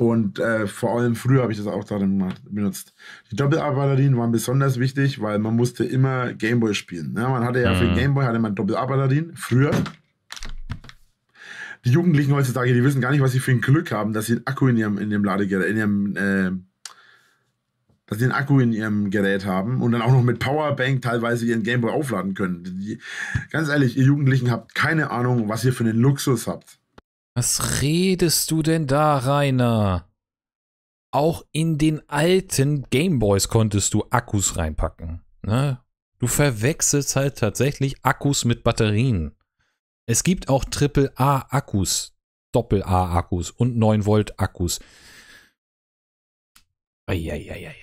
Und äh, vor allem früher habe ich das auch darin benutzt. Die Doppel-A-Batterien waren besonders wichtig, weil man musste immer Gameboy spielen. Ne? Man hatte ja mhm. für Gameboy hatte man Doppel-A-Batterien früher. Die Jugendlichen heutzutage, die wissen gar nicht, was sie für ein Glück haben, dass sie einen Akku in ihrem, in ihrem Ladegerät, in ihrem äh, dass sie einen Akku in ihrem Gerät haben und dann auch noch mit Powerbank teilweise ihren Gameboy aufladen können. Die, ganz ehrlich, ihr Jugendlichen habt keine Ahnung, was ihr für einen Luxus habt. Was redest du denn da, Rainer? Auch in den alten Gameboys konntest du Akkus reinpacken. Ne? Du verwechselst halt tatsächlich Akkus mit Batterien. Es gibt auch AAA-Akkus, Doppel-A-Akkus und 9-Volt-Akkus. Eieieiei.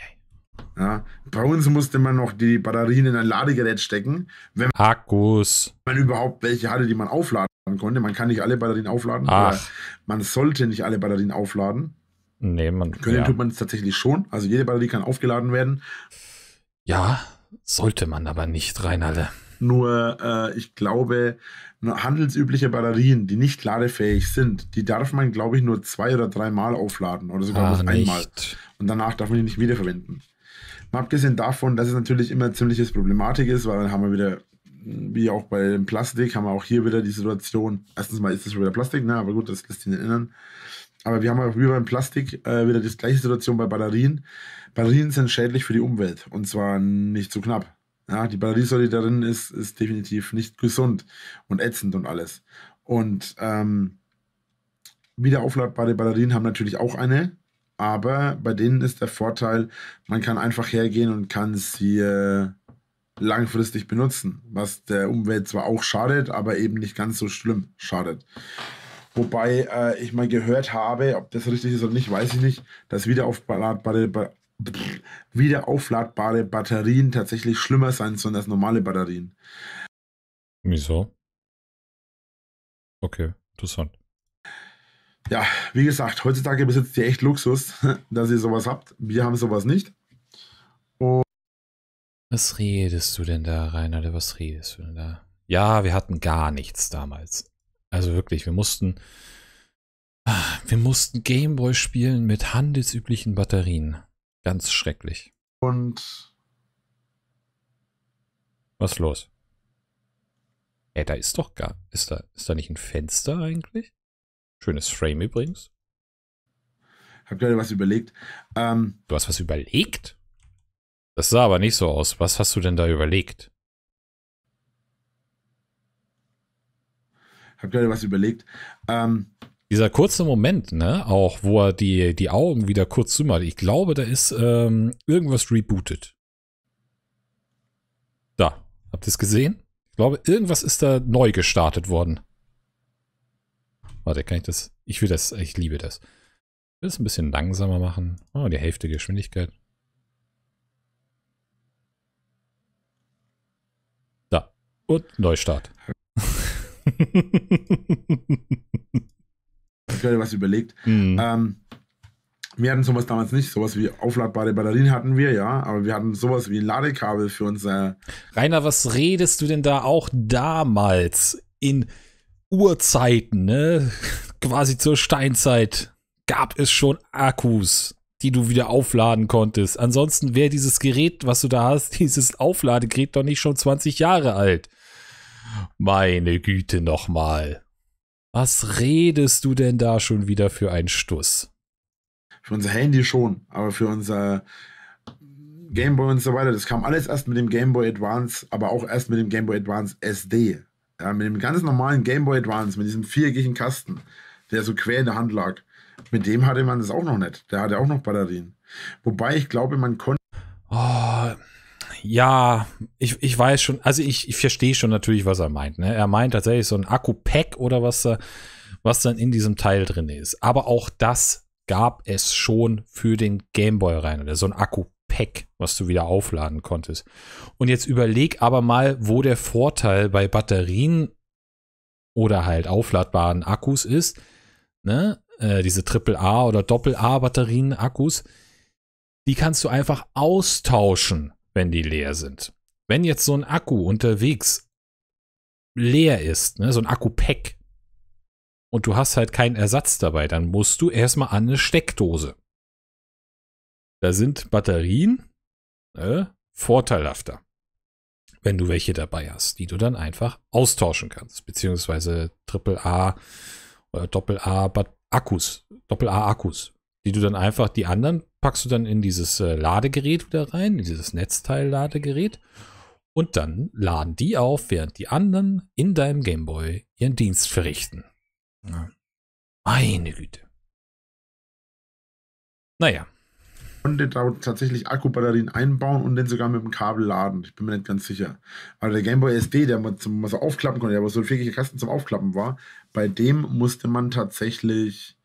Ja, bei uns musste man noch die Batterien in ein Ladegerät stecken. Wenn Akkus. Wenn man überhaupt welche hatte, die man aufladen man konnte. Man kann nicht alle Batterien aufladen. Man sollte nicht alle Batterien aufladen. Nee, man können ja. tut man es tatsächlich schon. Also jede Batterie kann aufgeladen werden. Ja, sollte man aber nicht, Reinhalle. Nur, äh, ich glaube, nur handelsübliche Batterien, die nicht ladefähig sind, die darf man, glaube ich, nur zwei oder dreimal aufladen oder sogar ah, einmal. Und danach darf man die nicht wiederverwenden. Mal abgesehen davon, dass es natürlich immer ziemliches Problematik ist, weil dann haben wir wieder wie auch bei dem Plastik, haben wir auch hier wieder die Situation. Erstens mal ist es schon wieder Plastik, ne? aber gut, das lässt sich erinnern. Aber wir haben auch wie beim Plastik äh, wieder die gleiche Situation bei Batterien. Batterien sind schädlich für die Umwelt und zwar nicht zu knapp. Ja, die Batteriesäure, die darin ist, ist definitiv nicht gesund und ätzend und alles. Und ähm, wieder aufladbare Batterien haben natürlich auch eine, aber bei denen ist der Vorteil, man kann einfach hergehen und kann sie äh, langfristig benutzen, was der Umwelt zwar auch schadet, aber eben nicht ganz so schlimm schadet. Wobei äh, ich mal gehört habe, ob das richtig ist oder nicht, weiß ich nicht, dass wiederaufladbare, ba wiederaufladbare Batterien tatsächlich schlimmer sein sollen als normale Batterien. Wieso? Okay, interessant. Ja, wie gesagt, heutzutage besitzt ihr echt Luxus, dass ihr sowas habt. Wir haben sowas nicht. Und was redest du denn da, Reinhard? Was redest du denn da? Ja, wir hatten gar nichts damals. Also wirklich, wir mussten. Ah, wir mussten Gameboy spielen mit handelsüblichen Batterien. Ganz schrecklich. Und. Was ist los? Ey, da ist doch gar. Ist da, ist da nicht ein Fenster eigentlich? Schönes Frame übrigens. Hab gerade was überlegt. Ähm, du hast was überlegt? Das sah aber nicht so aus. Was hast du denn da überlegt? Hab gerade was überlegt. Ähm, Dieser kurze Moment, ne, auch wo er die, die Augen wieder kurz zumacht. Ich glaube, da ist ähm, irgendwas rebootet. Da. Habt ihr es gesehen? Ich glaube, irgendwas ist da neu gestartet worden. Warte, kann ich das? Ich will das, ich liebe das. Ich will es ein bisschen langsamer machen. Oh, die Hälfte Geschwindigkeit. Und Neustart. ich hatte was überlegt. Mhm. Ähm, wir hatten sowas damals nicht, sowas wie aufladbare Batterien hatten wir, ja, aber wir hatten sowas wie Ladekabel für unser. Rainer, was redest du denn da auch damals in Urzeiten, ne? Quasi zur Steinzeit gab es schon Akkus, die du wieder aufladen konntest. Ansonsten wäre dieses Gerät, was du da hast, dieses Aufladegerät doch nicht schon 20 Jahre alt. Meine Güte nochmal. Was redest du denn da schon wieder für einen Stuss? Für unser Handy schon, aber für unser Gameboy und so weiter, das kam alles erst mit dem Gameboy Advance, aber auch erst mit dem Gameboy Advance SD. Ja, mit dem ganz normalen Gameboy Advance, mit diesem viereckigen Kasten, der so quer in der Hand lag. Mit dem hatte man das auch noch nicht. Der hatte auch noch Batterien. Wobei ich glaube, man konnte. Oh, ja, ich, ich weiß schon, also ich, ich verstehe schon natürlich, was er meint. Ne? Er meint tatsächlich so ein Akku-Pack oder was da, was dann in diesem Teil drin ist. Aber auch das gab es schon für den Gameboy rein oder so ein Akku-Pack, was du wieder aufladen konntest. Und jetzt überleg aber mal, wo der Vorteil bei Batterien oder halt aufladbaren Akkus ist. Ne? Äh, diese AAA oder Doppel-A-Batterien-Akkus, die kannst du einfach austauschen wenn die leer sind. Wenn jetzt so ein Akku unterwegs leer ist, ne, so ein Akku-Pack, und du hast halt keinen Ersatz dabei, dann musst du erstmal an eine Steckdose. Da sind Batterien ne, vorteilhafter, wenn du welche dabei hast, die du dann einfach austauschen kannst, beziehungsweise AAA oder Doppel-A-Akkus, Doppel-A-Akkus, die du dann einfach die anderen packst du dann in dieses äh, Ladegerät wieder rein, in dieses Netzteil-Ladegerät. Und dann laden die auf, während die anderen in deinem Gameboy ihren Dienst verrichten. Ja. Meine Güte. Naja. Und tatsächlich Akkubatterien einbauen und den sogar mit dem Kabel laden. Ich bin mir nicht ganz sicher. Weil der Gameboy SD, der man, zum, man so aufklappen konnte, der aber so ein fähiger Kasten zum Aufklappen war, bei dem musste man tatsächlich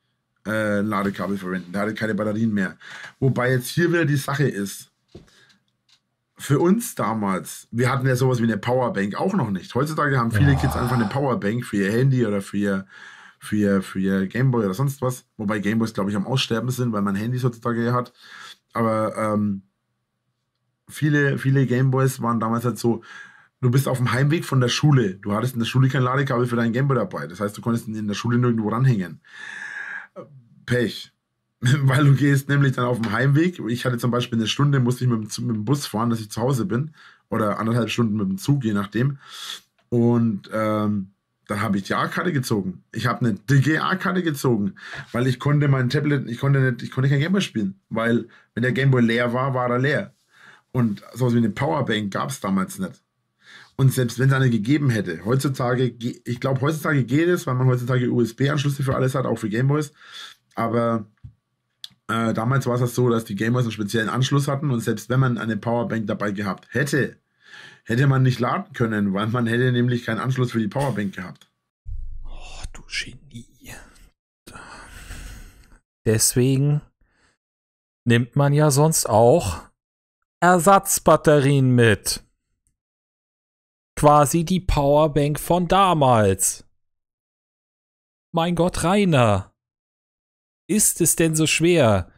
äh, Ladekabel verwenden. Der hatte keine Batterien mehr. Wobei jetzt hier wieder die Sache ist. Für uns damals, wir hatten ja sowas wie eine Powerbank auch noch nicht. Heutzutage haben viele ja. Kids einfach eine Powerbank für ihr Handy oder für ihr, für ihr, für ihr Gameboy oder sonst was. Wobei Gameboys, glaube ich, am Aussterben sind, weil man Handys heutzutage hat. Aber ähm, viele, viele Gameboys waren damals halt so, du bist auf dem Heimweg von der Schule. Du hattest in der Schule kein Ladekabel für dein Gameboy dabei. Das heißt, du konntest ihn in der Schule nirgendwo ranhängen. Pech. Weil du gehst nämlich dann auf dem Heimweg. Ich hatte zum Beispiel eine Stunde, musste ich mit dem, mit dem Bus fahren, dass ich zu Hause bin. Oder anderthalb Stunden mit dem Zug, je nachdem. Und ähm, dann habe ich die A-Karte gezogen. Ich habe eine dicke A-Karte gezogen, weil ich konnte mein Tablet, ich konnte nicht, ich konnte kein Gameboy spielen, weil wenn der Gameboy leer war, war er leer. Und sowas wie eine Powerbank gab es damals nicht. Und selbst wenn es eine gegeben hätte, heutzutage, ich glaube, heutzutage geht es, weil man heutzutage USB-Anschlüsse für alles hat, auch für Gameboys. Aber äh, damals war es das halt so, dass die Gameboys einen speziellen Anschluss hatten und selbst wenn man eine Powerbank dabei gehabt hätte, hätte man nicht laden können, weil man hätte nämlich keinen Anschluss für die Powerbank gehabt. Oh, du Genie. Deswegen nimmt man ja sonst auch Ersatzbatterien mit quasi die Powerbank von damals. Mein Gott, Rainer. Ist es denn so schwer?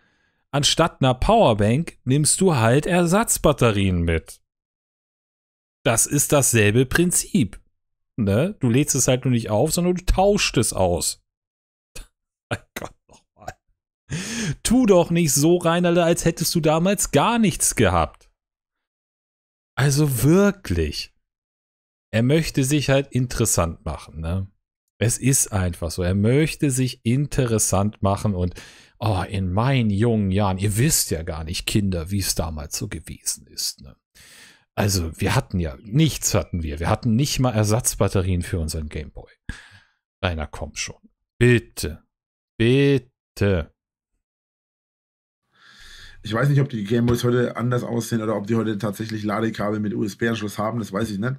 Anstatt einer Powerbank nimmst du halt Ersatzbatterien mit. Das ist dasselbe Prinzip. Ne? Du lädst es halt nur nicht auf, sondern du tauscht es aus. Mein Gott, nochmal. Tu doch nicht so, Rainer, als hättest du damals gar nichts gehabt. Also wirklich er möchte sich halt interessant machen. Ne? Es ist einfach so. Er möchte sich interessant machen und oh, in meinen jungen Jahren, ihr wisst ja gar nicht, Kinder, wie es damals so gewesen ist. Ne? Also wir hatten ja, nichts hatten wir. Wir hatten nicht mal Ersatzbatterien für unseren Gameboy. Rainer, komm schon. Bitte. Bitte. Ich weiß nicht, ob die Gameboys heute anders aussehen oder ob die heute tatsächlich Ladekabel mit USB-Anschluss haben, das weiß ich nicht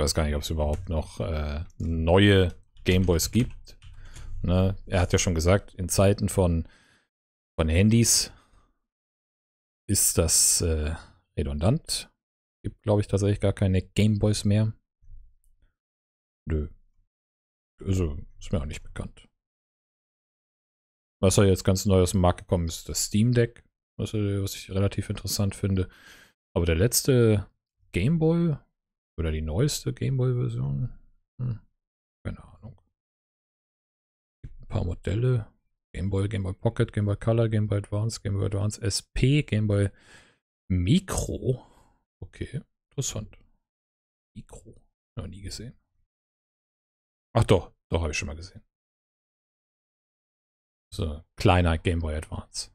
weiß gar nicht, ob es überhaupt noch äh, neue Gameboys gibt. Ne? Er hat ja schon gesagt, in Zeiten von, von Handys ist das äh, redundant. Gibt, glaube ich, tatsächlich gar keine Gameboys mehr. Nö. Also, ist mir auch nicht bekannt. Was ja jetzt ganz neu aus dem Markt gekommen ist, das Steam Deck, was, äh, was ich relativ interessant finde. Aber der letzte Gameboy oder die neueste Gameboy-Version? Hm. Keine Ahnung. Gibt ein paar Modelle. Gameboy, Gameboy Pocket, Gameboy Color, Gameboy Advance, Gameboy Advance SP, Gameboy Micro. Okay, interessant. Micro. Noch nie gesehen. Ach doch, doch habe ich schon mal gesehen. So, kleiner Gameboy Advance.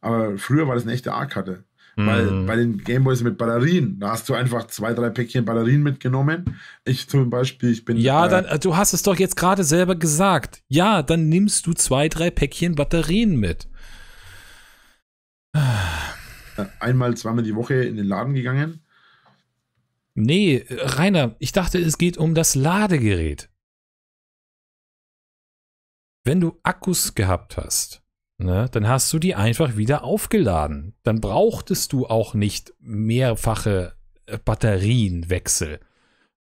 Aber früher war das eine echte A-Karte. Weil mhm. bei den Gameboys mit Batterien, da hast du einfach zwei, drei Päckchen Batterien mitgenommen. Ich zum Beispiel, ich bin. Ja, äh, dann, äh, du hast es doch jetzt gerade selber gesagt. Ja, dann nimmst du zwei, drei Päckchen Batterien mit. Äh, einmal, zweimal die Woche in den Laden gegangen. Nee, Rainer, ich dachte, es geht um das Ladegerät. Wenn du Akkus gehabt hast, Ne? Dann hast du die einfach wieder aufgeladen. Dann brauchtest du auch nicht mehrfache äh, Batterienwechsel,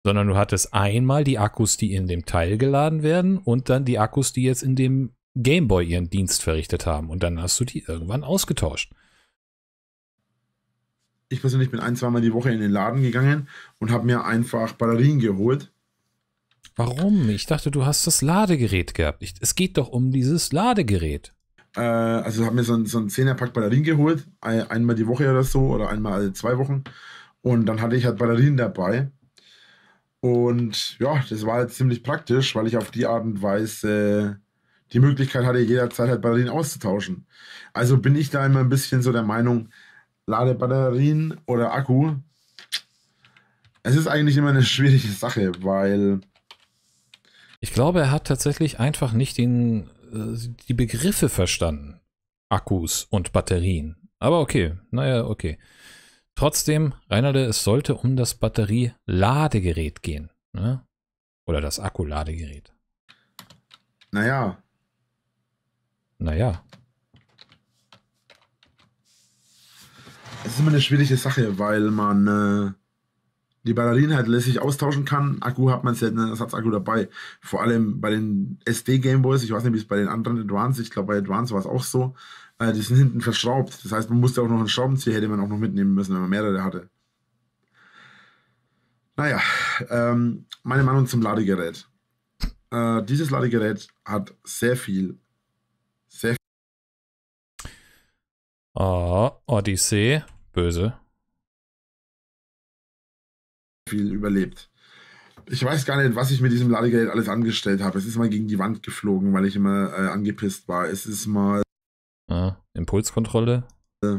sondern du hattest einmal die Akkus, die in dem Teil geladen werden und dann die Akkus, die jetzt in dem Gameboy ihren Dienst verrichtet haben. Und dann hast du die irgendwann ausgetauscht. Ich persönlich bin ein, zweimal die Woche in den Laden gegangen und habe mir einfach Batterien geholt. Warum? Ich dachte, du hast das Ladegerät gehabt. Ich, es geht doch um dieses Ladegerät äh, also habe mir so, ein, so einen pack Batterien geholt, ein, einmal die Woche oder so oder einmal alle zwei Wochen. Und dann hatte ich halt Batterien dabei. Und ja, das war halt ziemlich praktisch, weil ich auf die Art und Weise die Möglichkeit hatte, jederzeit halt Batterien auszutauschen. Also bin ich da immer ein bisschen so der Meinung, Ladebatterien oder Akku, es ist eigentlich immer eine schwierige Sache, weil. Ich glaube, er hat tatsächlich einfach nicht den äh, die Begriffe verstanden. Akkus und Batterien. Aber okay, naja, okay. Trotzdem, Reinalde, es sollte um das Batterieladegerät gehen. Ne? Oder das Akkuladegerät. Naja. Naja. Es ist immer eine schwierige Sache, weil man äh, die Batterien halt lässig austauschen kann. Akku hat man selten einen Ersatzakku dabei. Vor allem bei den SD Gameboys, ich weiß nicht, wie es bei den anderen Advance, ich glaube bei Advance war es auch so, äh, die sind hinten verschraubt. Das heißt, man musste auch noch einen Schraubenzieher, hätte man auch noch mitnehmen müssen, wenn man mehrere hatte. Naja, ähm, meine Meinung zum Ladegerät. Äh, dieses Ladegerät hat sehr viel, sehr viel. Oh, ah, Odyssee, böse viel überlebt. Ich weiß gar nicht, was ich mit diesem Ladegeld alles angestellt habe. Es ist mal gegen die Wand geflogen, weil ich immer äh, angepisst war. Es ist mal. Ah, Impulskontrolle? Äh,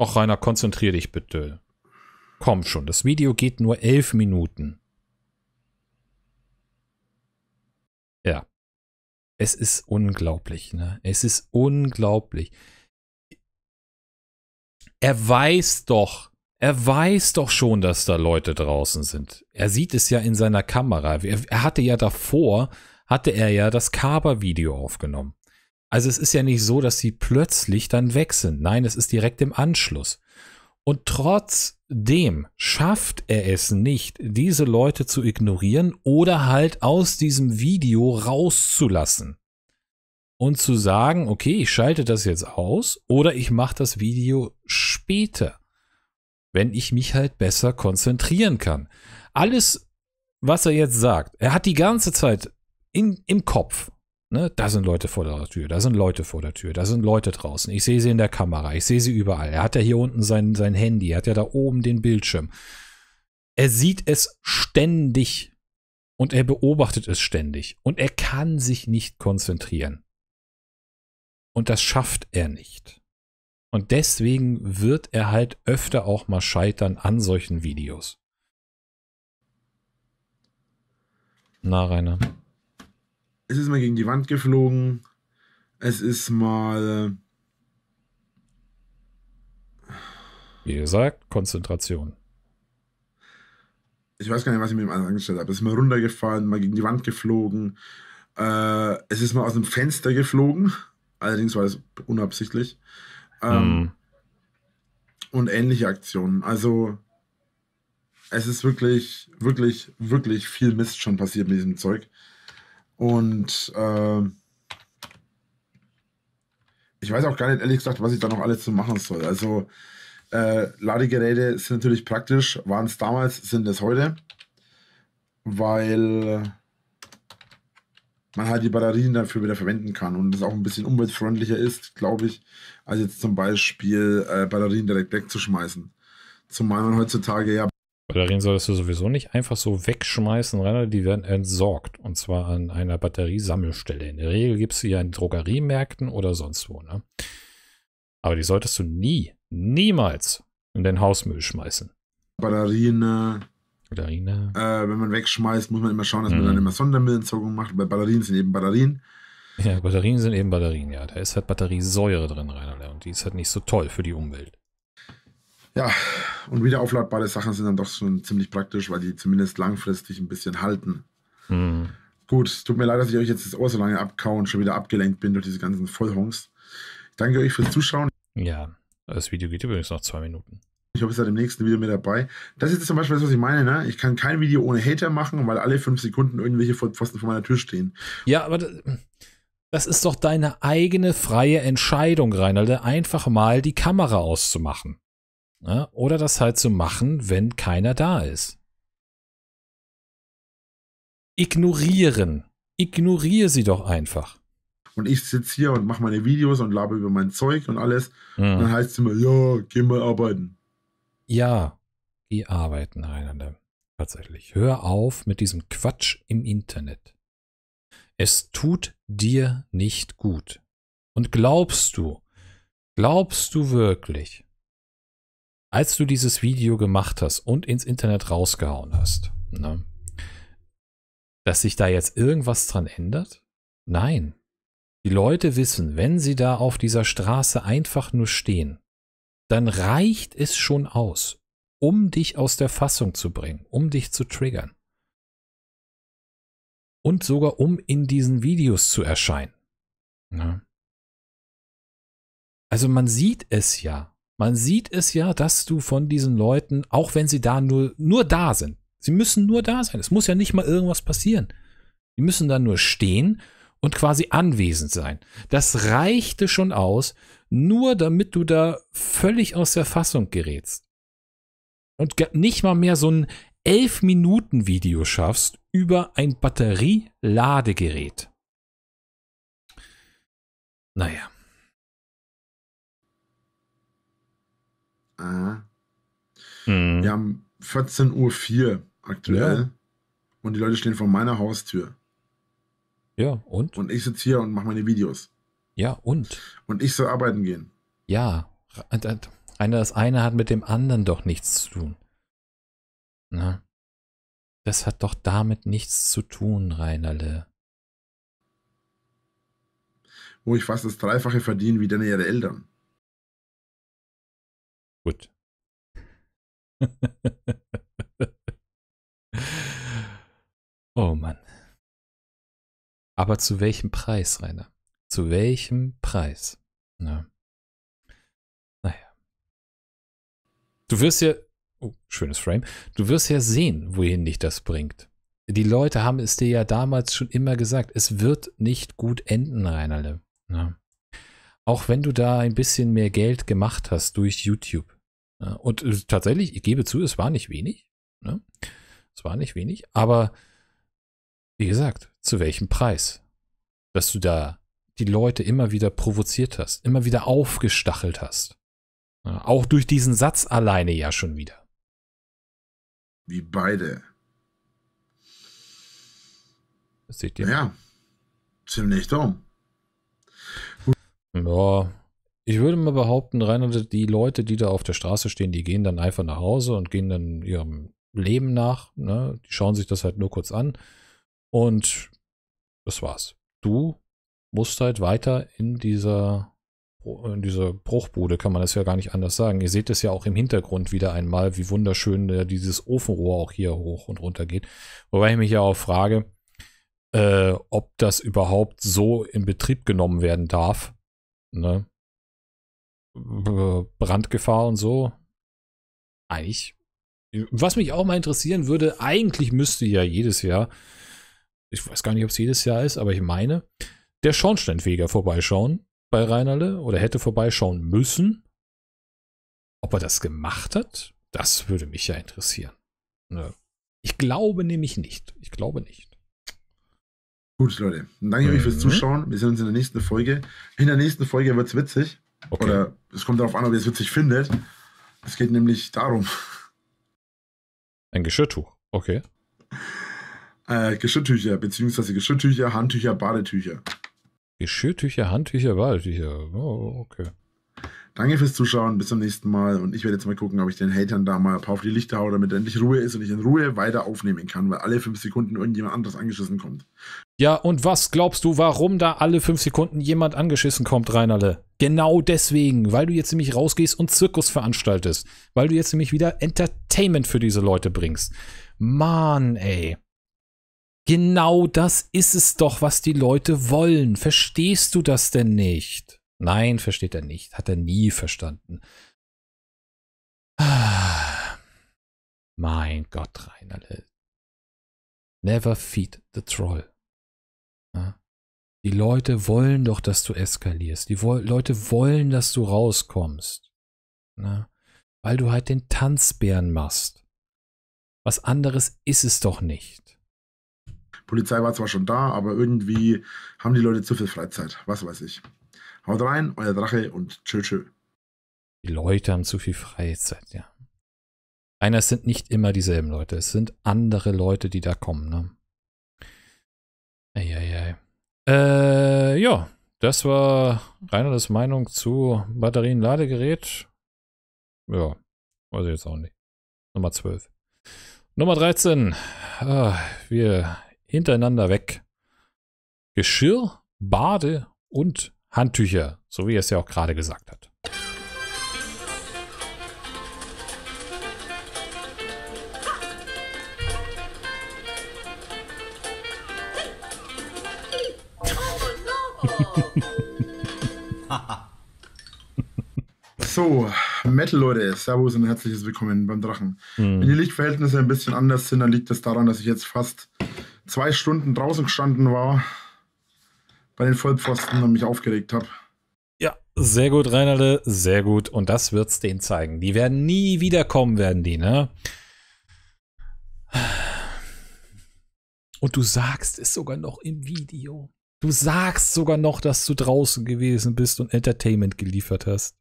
Och, Rainer, konzentrier dich bitte. Komm schon, das Video geht nur elf Minuten. Ja. Es ist unglaublich, ne? Es ist unglaublich. Er weiß doch, er weiß doch schon, dass da Leute draußen sind. Er sieht es ja in seiner Kamera. Er hatte ja davor, hatte er ja das Kaber-Video aufgenommen. Also es ist ja nicht so, dass sie plötzlich dann weg sind. Nein, es ist direkt im Anschluss. Und trotzdem schafft er es nicht, diese Leute zu ignorieren oder halt aus diesem Video rauszulassen. Und zu sagen, okay, ich schalte das jetzt aus oder ich mache das Video später wenn ich mich halt besser konzentrieren kann. Alles, was er jetzt sagt, er hat die ganze Zeit in, im Kopf, ne, da sind Leute vor der Tür, da sind Leute vor der Tür, da sind Leute draußen, ich sehe sie in der Kamera, ich sehe sie überall. Er hat ja hier unten sein, sein Handy, er hat ja da oben den Bildschirm. Er sieht es ständig und er beobachtet es ständig und er kann sich nicht konzentrieren. Und das schafft er nicht. Und deswegen wird er halt öfter auch mal scheitern an solchen Videos. Na, Rainer. Es ist mal gegen die Wand geflogen. Es ist mal. Äh, Wie gesagt, Konzentration. Ich weiß gar nicht, was ich mit dem anderen angestellt habe. Es ist mal runtergefallen, mal gegen die Wand geflogen. Äh, es ist mal aus dem Fenster geflogen. Allerdings war es unabsichtlich. Ähm, mhm. Und ähnliche Aktionen. Also es ist wirklich, wirklich, wirklich viel Mist schon passiert mit diesem Zeug. Und äh, ich weiß auch gar nicht, ehrlich gesagt, was ich da noch alles zu machen soll. Also äh, Ladegeräte sind natürlich praktisch, waren es damals, sind es heute, weil man halt die Batterien dafür wieder verwenden kann und es auch ein bisschen umweltfreundlicher ist, glaube ich, als jetzt zum Beispiel äh, Batterien direkt wegzuschmeißen. Zumal man heutzutage ja. Batterien solltest du sowieso nicht einfach so wegschmeißen, Rainer, die werden entsorgt. Und zwar an einer Batteriesammelstelle. In der Regel gibst du ja in Drogeriemärkten oder sonst wo, ne? Aber die solltest du nie, niemals in den Hausmüll schmeißen. Batterien äh, Ballerina. Äh, wenn man wegschmeißt, muss man immer schauen, dass mhm. man dann immer Sondermüllentsorgung macht. Bei Batterien sind eben Batterien. Ja, Batterien sind eben Batterien, ja. Da ist halt Batteriesäure drin, Rainer. Ne? Und die ist halt nicht so toll für die Umwelt. Ja, und wieder aufladbare Sachen sind dann doch schon ziemlich praktisch, weil die zumindest langfristig ein bisschen halten. Mhm. Gut, tut mir leid, dass ich euch jetzt das Ohr so lange abkaue und schon wieder abgelenkt bin durch diese ganzen Vollhongs. Ich danke euch fürs Zuschauen. Ja, das Video geht übrigens noch zwei Minuten. Ich hoffe, ihr seid im nächsten Video mit dabei. Das ist zum Beispiel das, was ich meine. Ne? Ich kann kein Video ohne Hater machen, weil alle fünf Sekunden irgendwelche Pfosten vor meiner Tür stehen. Ja, aber das ist doch deine eigene freie Entscheidung, Reinalde, einfach mal die Kamera auszumachen. Ne? Oder das halt zu machen, wenn keiner da ist. Ignorieren. Ignoriere sie doch einfach und ich sitze hier und mache meine Videos und labe über mein Zeug und alles. Mhm. Und dann mhm. heißt es immer, ja, geh mal arbeiten. Ja, die arbeiten einander. Tatsächlich. Hör auf mit diesem Quatsch im Internet. Es tut dir nicht gut. Und glaubst du, glaubst du wirklich, als du dieses Video gemacht hast und ins Internet rausgehauen hast, ne, dass sich da jetzt irgendwas dran ändert? Nein. Die Leute wissen, wenn sie da auf dieser Straße einfach nur stehen, dann reicht es schon aus, um dich aus der Fassung zu bringen, um dich zu triggern. Und sogar um in diesen Videos zu erscheinen. Ja. Ne? Also man sieht es ja. Man sieht es ja, dass du von diesen Leuten, auch wenn sie da nur, nur da sind, sie müssen nur da sein. Es muss ja nicht mal irgendwas passieren. Die müssen dann nur stehen und quasi anwesend sein. Das reichte schon aus, nur damit du da völlig aus der Fassung gerätst. Und nicht mal mehr so ein 11-Minuten-Video schaffst über ein Batterieladegerät. Naja. Ah. Hm. Wir haben 14.04 Uhr aktuell ja. und die Leute stehen vor meiner Haustür. Ja, und? Und ich sitze hier und mache meine Videos. Ja, und? Und ich soll arbeiten gehen. Ja, äh, das eine hat mit dem anderen doch nichts zu tun. Na? Das hat doch damit nichts zu tun, Reinerle. Wo ich fast das Dreifache verdiene wie deine ihre Eltern. Gut. oh Mann. Aber zu welchem Preis, Rainer? Zu welchem Preis? Ja. Naja. Du wirst ja. Oh, schönes Frame. Du wirst ja sehen, wohin dich das bringt. Die Leute haben es dir ja damals schon immer gesagt. Es wird nicht gut enden, Reinerle. Ja. Auch wenn du da ein bisschen mehr Geld gemacht hast durch YouTube. Ja. Und äh, tatsächlich, ich gebe zu, es war nicht wenig. Ja. Ne? Es war nicht wenig. Aber wie gesagt, zu welchem Preis? Dass du da die Leute immer wieder provoziert hast, immer wieder aufgestachelt hast. Ja, auch durch diesen Satz alleine ja schon wieder. Wie beide. Das seht ihr? Ja, ziemlich dumm. Ja, ich würde mal behaupten, Reinhard, die Leute, die da auf der Straße stehen, die gehen dann einfach nach Hause und gehen dann ihrem Leben nach. Ne? Die schauen sich das halt nur kurz an. Und das war's. Du musst halt weiter in dieser, in dieser Bruchbude, kann man das ja gar nicht anders sagen. Ihr seht es ja auch im Hintergrund wieder einmal, wie wunderschön äh, dieses Ofenrohr auch hier hoch und runter geht. Wobei ich mich ja auch frage, äh, ob das überhaupt so in Betrieb genommen werden darf. Ne? Brandgefahr und so. Eigentlich. Was mich auch mal interessieren würde, eigentlich müsste ja jedes Jahr, ich weiß gar nicht, ob es jedes Jahr ist, aber ich meine, der Schornsteinfeger vorbeischauen bei Reinerle oder hätte vorbeischauen müssen. Ob er das gemacht hat, das würde mich ja interessieren. Ne? Ich glaube nämlich nicht. Ich glaube nicht. Gut, Leute. Danke mhm. fürs Zuschauen. Wir sehen uns in der nächsten Folge. In der nächsten Folge wird es witzig. Okay. Oder es kommt darauf an, ob ihr es witzig findet. Es geht nämlich darum. Ein Geschirrtuch. Okay. Äh, Geschirrtücher, beziehungsweise Geschirrtücher, Handtücher, Badetücher. Geschirrtücher, Handtücher, Waldtücher. Oh, okay. Danke fürs Zuschauen, bis zum nächsten Mal. Und ich werde jetzt mal gucken, ob ich den Hatern da mal ein paar auf die Lichter haue, damit endlich Ruhe ist und ich in Ruhe weiter aufnehmen kann, weil alle fünf Sekunden irgendjemand anderes angeschissen kommt. Ja, und was glaubst du, warum da alle fünf Sekunden jemand angeschissen kommt, Reinerle? Genau deswegen, weil du jetzt nämlich rausgehst und Zirkus veranstaltest. Weil du jetzt nämlich wieder Entertainment für diese Leute bringst. Mann, ey. Genau das ist es doch, was die Leute wollen. Verstehst du das denn nicht? Nein, versteht er nicht. Hat er nie verstanden. Ah, mein Gott, Rainerle. Never feed the troll. Die Leute wollen doch, dass du eskalierst. Die Leute wollen, dass du rauskommst. Weil du halt den Tanzbären machst. Was anderes ist es doch nicht. Polizei war zwar schon da, aber irgendwie haben die Leute zu viel Freizeit. Was weiß ich. Haut rein, euer Drache und tschö, tschö. Die Leute haben zu viel Freizeit, ja. Einer, es sind nicht immer dieselben Leute. Es sind andere Leute, die da kommen, ne? Eieiei. Äh, ja. Das war Reiners Meinung zu Batterien-Ladegerät. Ja, weiß ich jetzt auch nicht. Nummer 12. Nummer 13. Ah, wir hintereinander weg. Geschirr, Bade und Handtücher, so wie er es ja auch gerade gesagt hat. So, Metal Leute, Servus und herzliches Willkommen beim Drachen. Mhm. Wenn die Lichtverhältnisse ein bisschen anders sind, dann liegt das daran, dass ich jetzt fast zwei Stunden draußen gestanden war bei den Vollpfosten und mich aufgeregt habe. Ja, sehr gut, Reinalde, sehr gut. Und das wird's denen zeigen. Die werden nie wiederkommen, werden die, ne? Und du sagst es sogar noch im Video. Du sagst sogar noch, dass du draußen gewesen bist und Entertainment geliefert hast.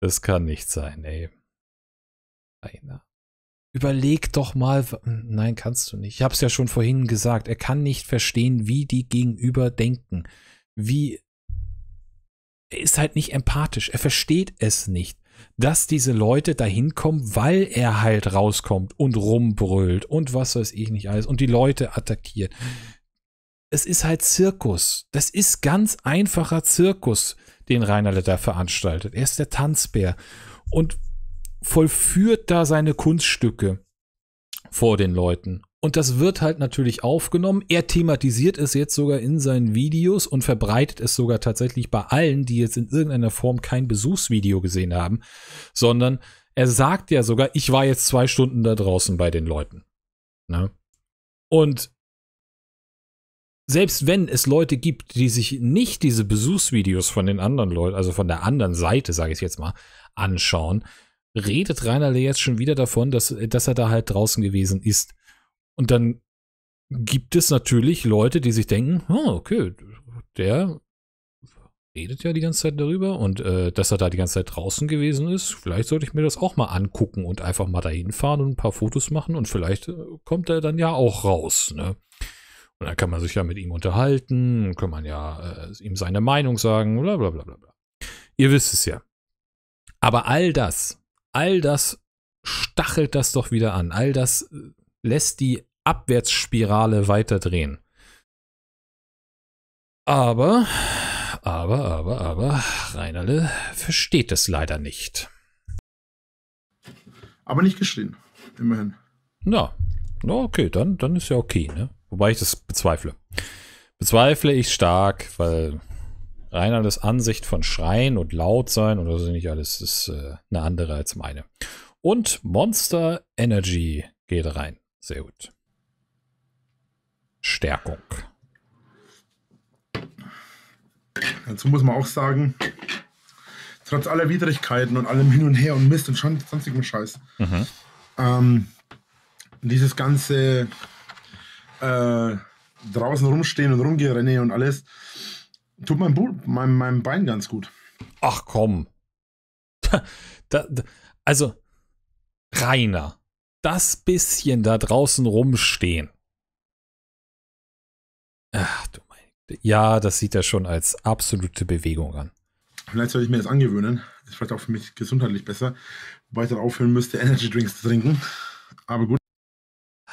Das kann nicht sein, ey. Einer. Überleg doch mal. Hm, nein, kannst du nicht. Ich habe es ja schon vorhin gesagt. Er kann nicht verstehen, wie die Gegenüber denken. Wie. Er ist halt nicht empathisch. Er versteht es nicht, dass diese Leute da hinkommen, weil er halt rauskommt und rumbrüllt und was weiß ich nicht alles und die Leute attackiert. Es ist halt Zirkus. Das ist ganz einfacher Zirkus, den Rainer da veranstaltet. Er ist der Tanzbär. Und vollführt da seine Kunststücke vor den Leuten. Und das wird halt natürlich aufgenommen. Er thematisiert es jetzt sogar in seinen Videos und verbreitet es sogar tatsächlich bei allen, die jetzt in irgendeiner Form kein Besuchsvideo gesehen haben, sondern er sagt ja sogar, ich war jetzt zwei Stunden da draußen bei den Leuten. Ne? Und selbst wenn es Leute gibt, die sich nicht diese Besuchsvideos von den anderen Leuten, also von der anderen Seite, sage ich jetzt mal, anschauen, redet Rainer Lee jetzt schon wieder davon, dass, dass er da halt draußen gewesen ist. Und dann gibt es natürlich Leute, die sich denken, oh, okay, der redet ja die ganze Zeit darüber und äh, dass er da die ganze Zeit draußen gewesen ist, vielleicht sollte ich mir das auch mal angucken und einfach mal dahin fahren und ein paar Fotos machen und vielleicht äh, kommt er dann ja auch raus. Ne? Und dann kann man sich ja mit ihm unterhalten, kann man ja äh, ihm seine Meinung sagen, bla bla bla bla. Ihr wisst es ja. Aber all das all das stachelt das doch wieder an. All das äh, lässt die Abwärtsspirale weiterdrehen. Aber, aber, aber, aber, Reinerle versteht es leider nicht. Aber nicht geschrien, immerhin. Na, na okay, dann, dann ist ja okay, ne? Wobei ich das bezweifle. Bezweifle ich stark, weil Reinaldes Ansicht von Schreien und Lautsein oder so nicht alles ist äh, eine andere als meine. Und Monster Energy geht rein. Sehr gut. Stärkung. Dazu muss man auch sagen, trotz aller Widrigkeiten und allem Hin und Her und Mist und sonstigem Scheiß, mhm. ähm, dieses ganze äh, draußen rumstehen und rumgerenne und alles, Tut mein, Bu mein, mein Bein ganz gut. Ach komm. da, da, also, Rainer, das bisschen da draußen rumstehen. Ach du mein. Ja, das sieht er schon als absolute Bewegung an. Vielleicht sollte ich mir das angewöhnen. Ist vielleicht auch für mich gesundheitlich besser. Wobei ich dann aufhören müsste, Energy Drinks zu trinken. Aber gut.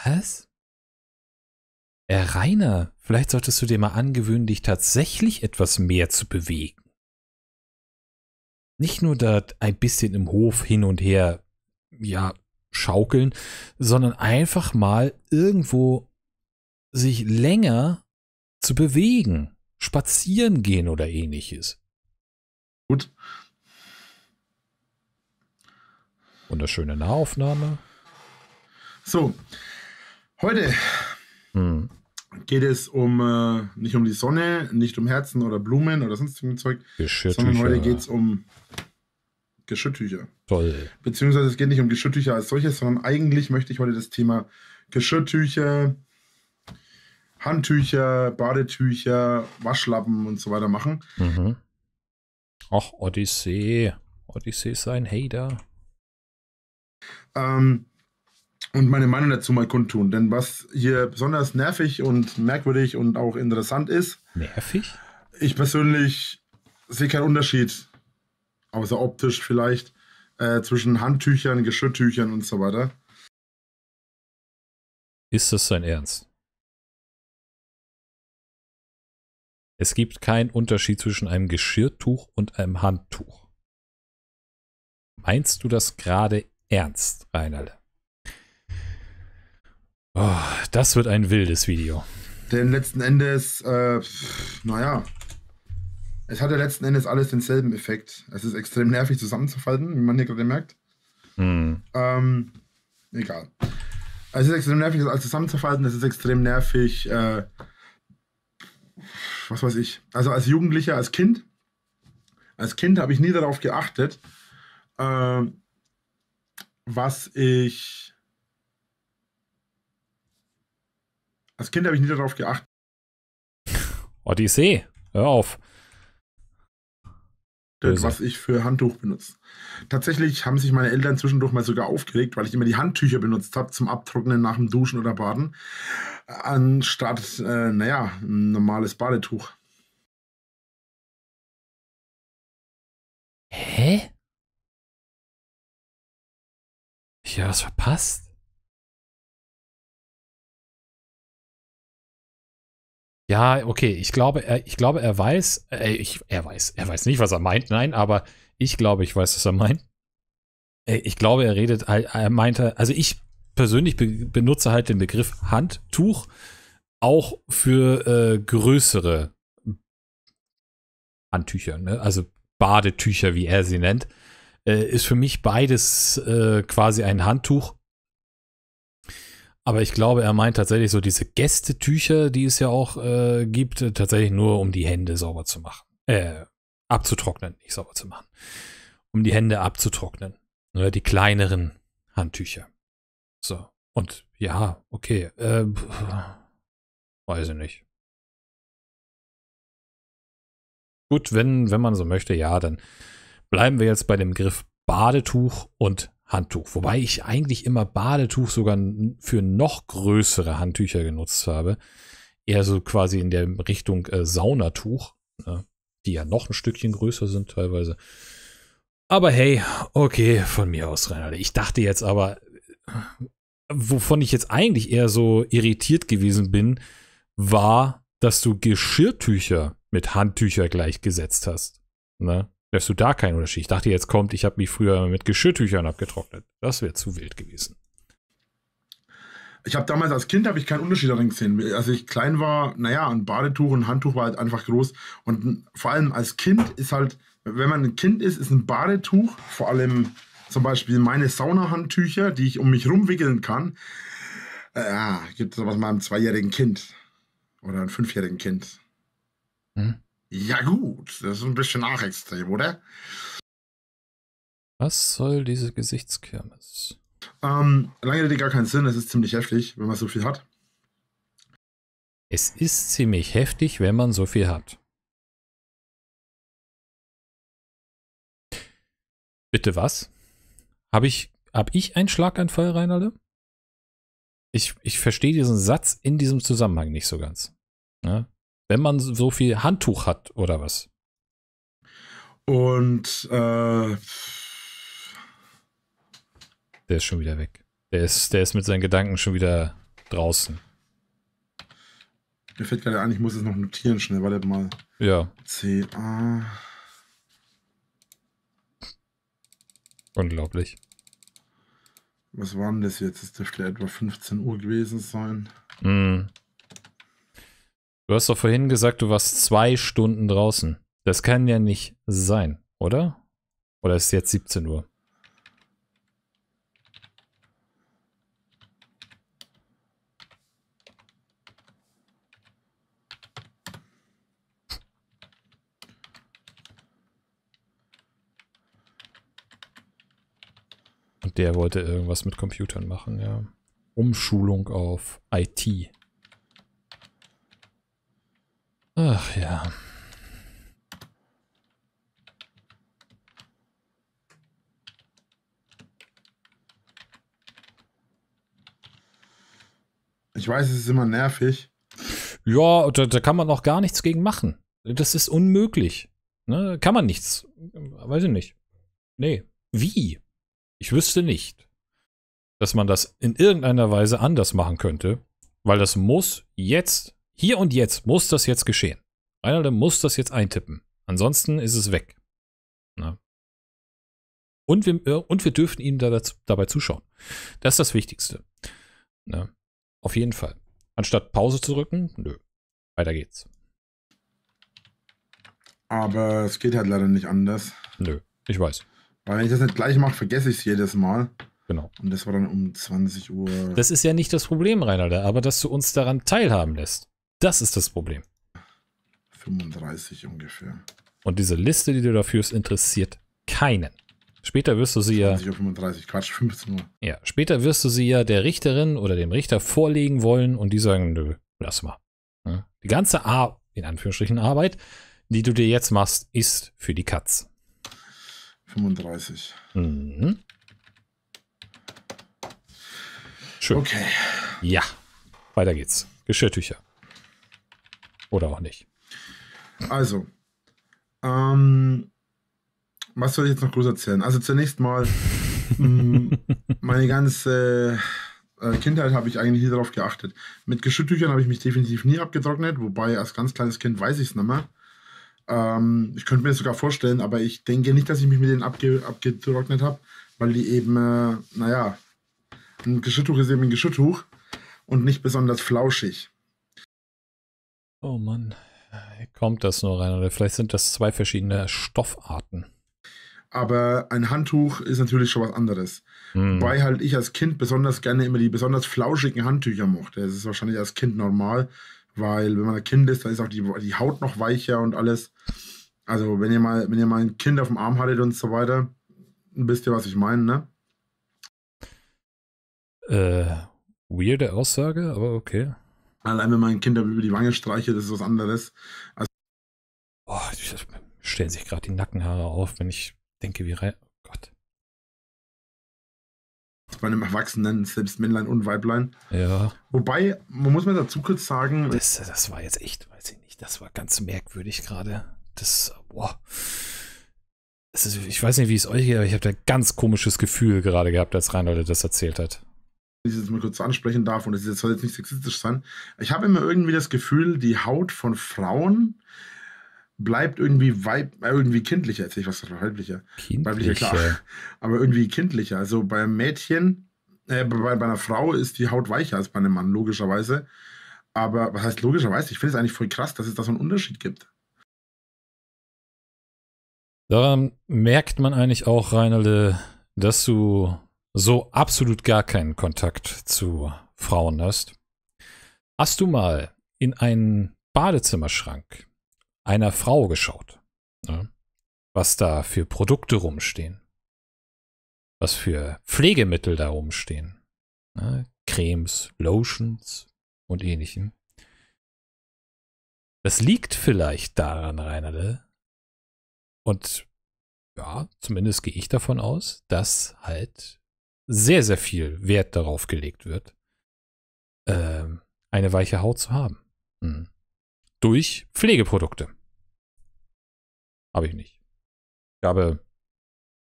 Was? Äh, Rainer, vielleicht solltest du dir mal angewöhnen, dich tatsächlich etwas mehr zu bewegen. Nicht nur da ein bisschen im Hof hin und her, ja, schaukeln, sondern einfach mal irgendwo sich länger zu bewegen, spazieren gehen oder ähnliches. Gut. Wunderschöne Nahaufnahme. So, heute Mhm. Geht es um äh, nicht um die Sonne, nicht um Herzen oder Blumen oder sonstiges Zeug, sondern heute geht es um Geschirrtücher. Toll. Beziehungsweise es geht nicht um Geschirrtücher als solches, sondern eigentlich möchte ich heute das Thema Geschirrtücher, Handtücher, Badetücher, Waschlappen und so weiter machen. Mhm. Ach, Odyssee. Odyssee ist ein Hater. Ähm, und meine Meinung dazu mal kundtun. Denn was hier besonders nervig und merkwürdig und auch interessant ist. Nervig? Ich persönlich sehe keinen Unterschied, außer optisch vielleicht, äh, zwischen Handtüchern, Geschirrtüchern und so weiter. Ist das sein Ernst? Es gibt keinen Unterschied zwischen einem Geschirrtuch und einem Handtuch. Meinst du das gerade ernst, Rainerle? Oh, das wird ein wildes Video. Denn letzten Endes, äh, naja, es hat ja letzten Endes alles denselben Effekt. Es ist extrem nervig zusammenzufalten, wie man hier gerade merkt. Hm. Ähm, egal. Es ist extrem nervig, alles zusammenzufalten. Es ist extrem nervig, äh, was weiß ich. Also als Jugendlicher, als Kind, als Kind habe ich nie darauf geachtet, äh, was ich Als Kind habe ich nie darauf geachtet. Odyssee, hör auf. Böse. Was ich für Handtuch benutze. Tatsächlich haben sich meine Eltern zwischendurch mal sogar aufgeregt, weil ich immer die Handtücher benutzt habe zum Abtrocknen nach dem Duschen oder Baden, anstatt, äh, naja, ein normales Badetuch. Hä? Ich habe was verpasst. Ja, okay, ich glaube, er, ich glaube, er weiß, äh, ich, er weiß, er weiß nicht, was er meint, nein, aber ich glaube, ich weiß, was er meint. Äh, ich glaube, er redet, er, äh, er meinte, also ich persönlich be benutze halt den Begriff Handtuch auch für äh, größere Handtücher, ne? also Badetücher, wie er sie nennt, äh, ist für mich beides äh, quasi ein Handtuch aber ich glaube, er meint tatsächlich so diese Gästetücher, die es ja auch äh, gibt, äh, tatsächlich nur, um die Hände sauber zu machen. Äh, abzutrocknen, nicht sauber zu machen. Um die Hände abzutrocknen. Oder die kleineren Handtücher. So. Und ja, okay. Äh, weiß ich nicht. Gut, wenn, wenn man so möchte, ja, dann bleiben wir jetzt bei dem Griff Badetuch und Handtuch. Wobei ich eigentlich immer Badetuch sogar für noch größere Handtücher genutzt habe. Eher so quasi in der Richtung äh, Saunatuch, ne? die ja noch ein Stückchen größer sind teilweise. Aber hey, okay, von mir aus, Reinhard. Ich dachte jetzt aber, wovon ich jetzt eigentlich eher so irritiert gewesen bin, war, dass du Geschirrtücher mit Handtücher gleichgesetzt hast. Ne? Dass du da keinen Unterschied. Ich dachte, jetzt kommt, ich habe mich früher mit Geschirrtüchern abgetrocknet. Das wäre zu wild gewesen. Ich habe damals als Kind habe ich keinen Unterschied darin gesehen. Als ich klein war, naja, ein Badetuch und ein Handtuch war halt einfach groß. Und vor allem als Kind ist halt, wenn man ein Kind ist, ist ein Badetuch, vor allem zum Beispiel meine Saunahandtücher, die ich um mich rumwickeln kann, äh, ja, gibt es sowas mal einem zweijährigen Kind oder einem fünfjährigen Kind. Hm. Ja gut, das ist ein bisschen nachextrem, oder? Was soll diese Gesichtskirmes? Ähm, lange hätte gar keinen Sinn, es ist ziemlich heftig, wenn man so viel hat. Es ist ziemlich heftig, wenn man so viel hat. Bitte was? Habe ich, hab ich einen Schlaganfall, Reinalde? Ich, ich verstehe diesen Satz in diesem Zusammenhang nicht so ganz. Ja? Ne? wenn man so viel Handtuch hat oder was. Und äh, der ist schon wieder weg. Der ist, der ist mit seinen Gedanken schon wieder draußen. Mir fällt gerade ein, ich muss es noch notieren schnell. Wartet mal. Ja. C A. Unglaublich. Was war denn das jetzt? Es dürfte etwa 15 Uhr gewesen sein. Mhm. Du hast doch vorhin gesagt, du warst zwei Stunden draußen. Das kann ja nicht sein, oder? Oder ist es jetzt 17 Uhr? Und der wollte irgendwas mit Computern machen, ja. Umschulung auf IT. ja. Ich weiß, es ist immer nervig. Ja, da, da, kann man auch gar nichts gegen machen. Das ist unmöglich. Ne? Kann man nichts. Weiß ich nicht. Nee. Wie? Ich wüsste nicht, dass man das in irgendeiner Weise anders machen könnte, weil das muss jetzt, hier und jetzt muss das jetzt geschehen. Einer der muss das jetzt eintippen. Ansonsten ist es weg. Na? Und, wir, äh, und wir dürfen ihm da, dabei zuschauen. Das ist das Wichtigste. Na? Auf jeden Fall. Anstatt Pause zu drücken, nö. Weiter geht's. Aber es geht halt leider nicht anders. Nö, ich weiß. Weil wenn ich das nicht gleich mache, vergesse ich es jedes Mal. Genau. Und das war dann um 20 Uhr. Das ist ja nicht das Problem, Reinalder, aber dass du uns daran teilhaben lässt. Das ist das Problem. 35 ungefähr. Und diese Liste, die du dafür hast, interessiert keinen. Später wirst du sie ja. 35, Quatsch, 15 Uhr. Ja, später wirst du sie ja der Richterin oder dem Richter vorlegen wollen und die sagen, nö, lass mal. Die ganze A, in Anführungsstrichen Arbeit, die du dir jetzt machst, ist für die Katz. 35. Mhm. Schön. Okay. Ja, weiter geht's. Geschirrtücher. Oder auch nicht. Also, ähm, was soll ich jetzt noch groß erzählen? Also zunächst mal, mh, mm, meine ganze äh, Kindheit habe ich eigentlich nie darauf geachtet. Mit Geschirrtüchern habe ich mich definitiv nie abgetrocknet, wobei als ganz kleines Kind weiß ich es nicht mehr. Ähm, ich könnte mir das sogar vorstellen, aber ich denke nicht, dass ich mich mit denen abge abgetrocknet habe, weil die eben, äh, naja, ein Geschirrtuch ist eben ein Geschirrtuch und nicht besonders flauschig. Oh Mann kommt das nur rein? Oder vielleicht sind das zwei verschiedene Stoffarten. Aber ein Handtuch ist natürlich schon was anderes. Hm. Wobei halt ich als Kind besonders gerne immer die besonders flauschigen Handtücher mochte. Das ist wahrscheinlich als Kind normal, weil wenn man ein Kind ist, dann ist auch die, die Haut noch weicher und alles. Also wenn ihr mal, wenn ihr mal ein Kind auf dem Arm hattet und so weiter, wisst ihr, was ich meine, ne? Äh, weirde Aussage, aber okay. Allein wenn man ein Kind über die Wange streichelt, ist was anderes. Also oh, stellen sich gerade die Nackenhaare auf, wenn ich denke, wie rein. Oh Gott. Bei einem Erwachsenen, selbst Männlein und Weiblein. Ja. Wobei, man muss mir dazu kurz sagen. Das, das war jetzt echt, weiß ich nicht, das war ganz merkwürdig gerade. Das, boah. Das ist, ich weiß nicht, wie es euch geht, aber ich habe da ein ganz komisches Gefühl gerade gehabt, als Reinhold das erzählt hat ich jetzt mal kurz ansprechen darf, und das soll jetzt nicht sexistisch sein, ich habe immer irgendwie das Gefühl, die Haut von Frauen bleibt irgendwie weib, äh, irgendwie kindlicher, jetzt ich was weiblicher. Kindlicher. Weiblicher, klar. Aber irgendwie kindlicher. Also bei Mädchen, äh, bei, bei einer Frau ist die Haut weicher als bei einem Mann, logischerweise. Aber was heißt logischerweise? Ich finde es eigentlich voll krass, dass es da so einen Unterschied gibt. Daran merkt man eigentlich auch, Reinalde, dass du so absolut gar keinen Kontakt zu Frauen hast, hast du mal in einen Badezimmerschrank einer Frau geschaut, ne? was da für Produkte rumstehen, was für Pflegemittel da rumstehen, ne? Cremes, Lotions und ähnlichem. Das liegt vielleicht daran, Reinerde, äh? und ja, zumindest gehe ich davon aus, dass halt sehr, sehr viel Wert darauf gelegt wird, äh, eine weiche Haut zu haben. Mhm. Durch Pflegeprodukte. Habe ich nicht. Ich habe.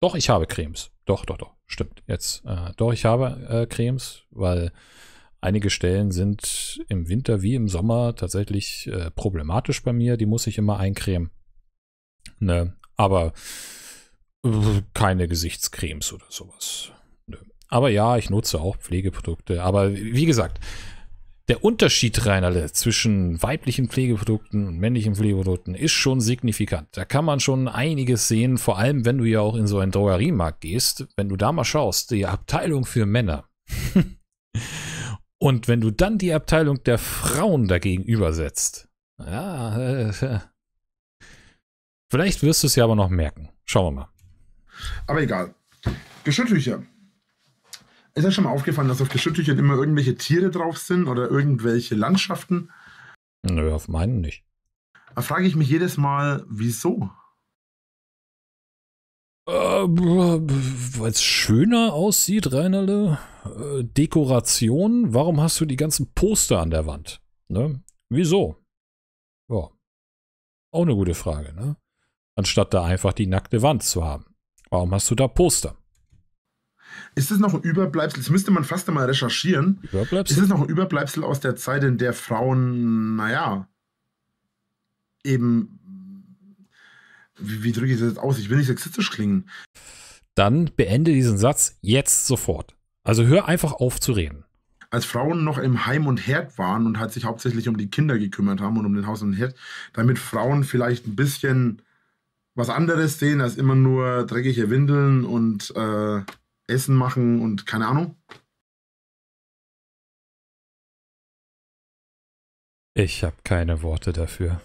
Doch, ich habe Cremes. Doch, doch, doch. Stimmt. Jetzt. Äh, doch, ich habe äh, Cremes, weil einige Stellen sind im Winter wie im Sommer tatsächlich äh, problematisch bei mir. Die muss ich immer eincremen. Ne? Aber äh, keine Gesichtscremes oder sowas. Aber ja, ich nutze auch Pflegeprodukte. Aber wie gesagt, der Unterschied, Rainerle, zwischen weiblichen Pflegeprodukten und männlichen Pflegeprodukten ist schon signifikant. Da kann man schon einiges sehen, vor allem wenn du ja auch in so einen Drogeriemarkt gehst. Wenn du da mal schaust, die Abteilung für Männer. und wenn du dann die Abteilung der Frauen dagegen übersetzt. Ja, äh, vielleicht wirst du es ja aber noch merken. Schauen wir mal. Aber egal. Geschütztücher. Ist ja schon mal aufgefallen, dass auf Geschüttelchen immer irgendwelche Tiere drauf sind oder irgendwelche Landschaften? Nö, auf meinen nicht. Da frage ich mich jedes Mal, wieso? Äh, Weil es schöner aussieht, Reinerle. Äh, Dekoration. Warum hast du die ganzen Poster an der Wand? Ne? Wieso? Ja. Auch eine gute Frage, ne? Anstatt da einfach die nackte Wand zu haben. Warum hast du da Poster? Ist es noch ein Überbleibsel? Das müsste man fast einmal recherchieren. Überbleibsel? Ist es noch ein Überbleibsel aus der Zeit, in der Frauen, naja, eben. Wie, wie drücke ich das jetzt aus? Ich will nicht sexistisch klingen. Dann beende diesen Satz jetzt sofort. Also hör einfach auf zu reden. Als Frauen noch im Heim und Herd waren und halt sich hauptsächlich um die Kinder gekümmert haben und um den Haus und den Herd, damit Frauen vielleicht ein bisschen was anderes sehen als immer nur dreckige Windeln und äh, Essen machen und keine Ahnung? Ich habe keine Worte dafür.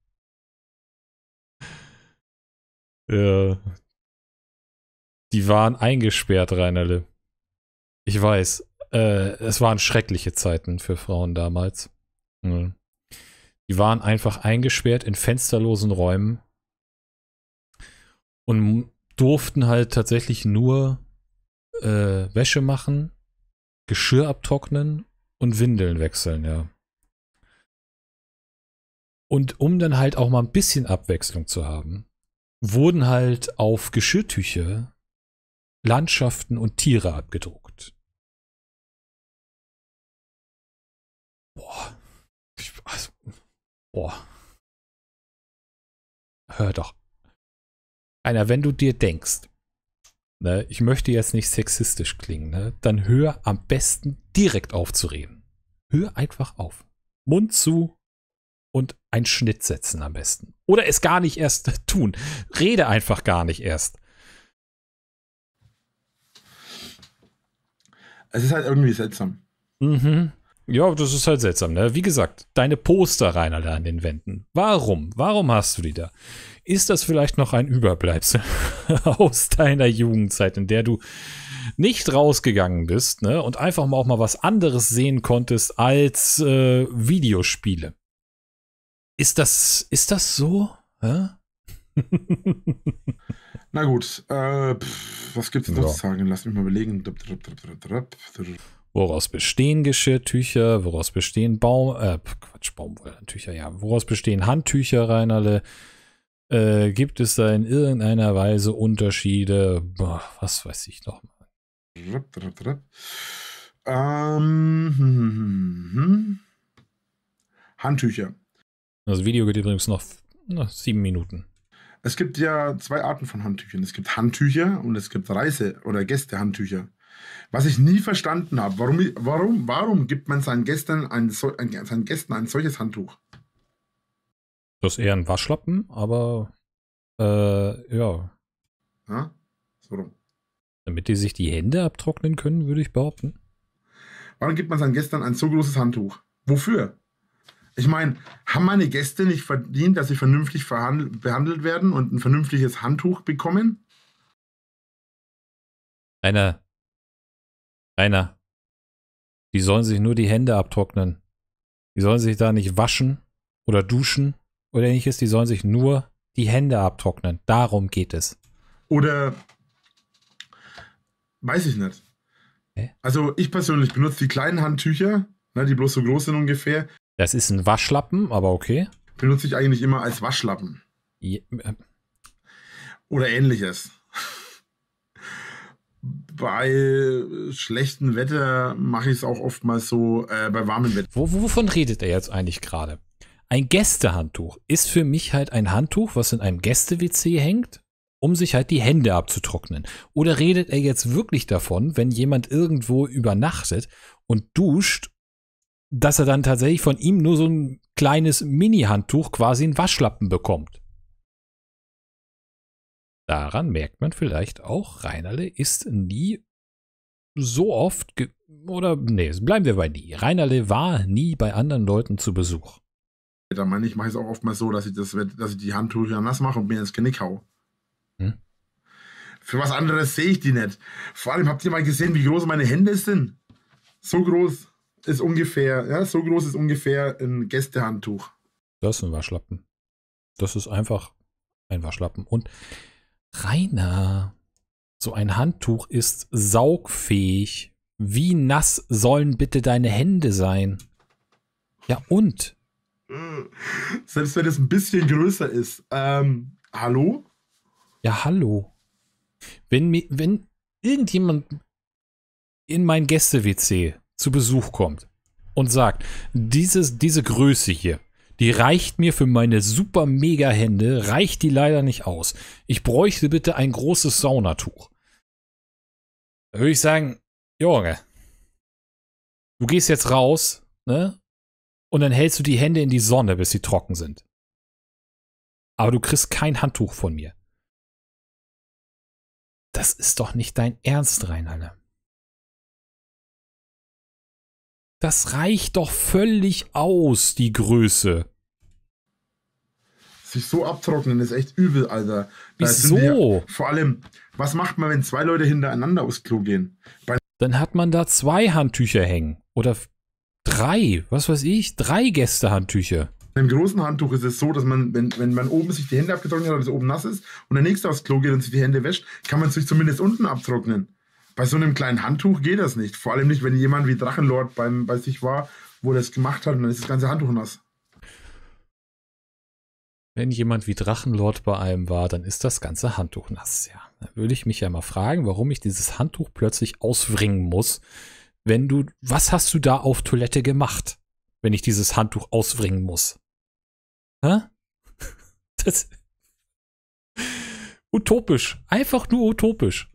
ja. Die waren eingesperrt, Reinerle. Ich weiß. Äh, es waren schreckliche Zeiten für Frauen damals. Mhm. Die waren einfach eingesperrt in fensterlosen Räumen und durften halt tatsächlich nur äh, Wäsche machen, Geschirr abtrocknen und Windeln wechseln, ja. Und um dann halt auch mal ein bisschen Abwechslung zu haben, wurden halt auf Geschirrtücher Landschaften und Tiere abgedruckt. Boah. Ich, also, boah. Hör doch einer, wenn du dir denkst, ne, ich möchte jetzt nicht sexistisch klingen, ne, dann hör am besten direkt auf zu reden. Hör einfach auf. Mund zu und einen Schnitt setzen am besten. Oder es gar nicht erst tun. Rede einfach gar nicht erst. Es ist halt irgendwie seltsam. Mhm. Ja, das ist halt seltsam. Ne? Wie gesagt, deine Poster rein alle an den Wänden. Warum? Warum hast du die da? ist das vielleicht noch ein Überbleibsel aus deiner Jugendzeit, in der du nicht rausgegangen bist ne, und einfach mal auch mal was anderes sehen konntest als äh, Videospiele. Ist das, ist das so? Na gut, äh, pff, was gibt's noch zu sagen? Lass mich mal überlegen. Woraus bestehen Geschirrtücher? Woraus bestehen Baum, äh, Quatsch, Baumwollhandtücher, ja. Woraus bestehen Handtücher, Reinerle? Äh, gibt es da in irgendeiner Weise Unterschiede? Boah, was weiß ich noch mal. Ähm, hm hm, hm, hm, hm. Handtücher. Das Video geht übrigens noch, noch sieben Minuten. Es gibt ja zwei Arten von Handtüchern. Es gibt Handtücher und es gibt Reise- oder Gästehandtücher. Was ich nie verstanden habe, warum, warum, warum gibt man seinen Gästen ein, seinen Gästen ein solches Handtuch? Das ist eher ein Waschlappen, aber äh, ja. Ja, so rum. Damit die sich die Hände abtrocknen können, würde ich behaupten. Warum gibt man dann gestern ein so großes Handtuch? Wofür? Ich meine, haben meine Gäste nicht verdient, dass sie vernünftig behandelt werden und ein vernünftiges Handtuch bekommen? Einer. Einer. Die sollen sich nur die Hände abtrocknen. Die sollen sich da nicht waschen oder duschen oder ähnliches, die sollen sich nur die Hände abtrocknen. Darum geht es. Oder weiß ich nicht. Hä? Also ich persönlich benutze die kleinen Handtücher, ne, die bloß so groß sind ungefähr. Das ist ein Waschlappen, aber okay. Benutze ich eigentlich immer als Waschlappen. Ja. Äh, oder ähnliches. bei schlechtem Wetter mache ich es auch oftmals so, äh, bei warmem Wetter. wovon redet er jetzt eigentlich gerade? Ein Gästehandtuch ist für mich halt ein Handtuch, was in einem Gäste-WC hängt, um sich halt die Hände abzutrocknen. Oder redet er jetzt wirklich davon, wenn jemand irgendwo übernachtet und duscht, dass er dann tatsächlich von ihm nur so ein kleines Mini-Handtuch, quasi ein Waschlappen bekommt? Daran merkt man vielleicht auch, Reinerle ist nie so oft, ge oder nee, bleiben wir bei nie. Reinerle war nie bei anderen Leuten zu Besuch. Da meine ich, mache ich es auch oftmals so, dass ich, das, dass ich die Handtücher nass mache und mir ins Knick hau. Hm? Für was anderes sehe ich die nicht. Vor allem habt ihr mal gesehen, wie groß meine Hände sind. So groß ist ungefähr, ja, so groß ist ungefähr ein Gästehandtuch. Das ist ein Waschlappen. Das ist einfach ein Waschlappen. Und Rainer, so ein Handtuch ist saugfähig. Wie nass sollen bitte deine Hände sein? Ja, und Selbst wenn es ein bisschen größer ist. Ähm, hallo? Ja, hallo. Wenn, wenn irgendjemand in mein Gäste-WC zu Besuch kommt und sagt, dieses, diese Größe hier, die reicht mir für meine super mega Hände, reicht die leider nicht aus. Ich bräuchte bitte ein großes Saunatuch. Da würde ich sagen, Junge, du gehst jetzt raus, ne? und dann hältst du die Hände in die Sonne, bis sie trocken sind. Aber du kriegst kein Handtuch von mir. Das ist doch nicht dein Ernst, Reinhalle. Das reicht doch völlig aus, die Größe. Sich so abtrocknen ist echt übel, Alter. Wieso? vor allem, was macht man, wenn zwei Leute hintereinander aufs Klo gehen? Bei dann hat man da zwei Handtücher hängen. Oder drei, was weiß ich, drei Gästehandtücher. Beim großen Handtuch ist es so, dass man, wenn, wenn man oben sich die Hände abgetrocknet hat und es oben nass ist und der nächste aufs Klo geht und sich die Hände wäscht, kann man sich zumindest unten abtrocknen. Bei so einem kleinen Handtuch geht das nicht. Vor allem nicht, wenn jemand wie Drachenlord beim, bei sich war, wo das gemacht hat und dann ist das ganze Handtuch nass. Wenn jemand wie Drachenlord bei einem war, dann ist das ganze Handtuch nass, ja. Dann würde ich mich ja mal fragen, warum ich dieses Handtuch plötzlich auswringen muss wenn du, was hast du da auf Toilette gemacht, wenn ich dieses Handtuch auswringen muss? Hä? Das utopisch, einfach nur utopisch.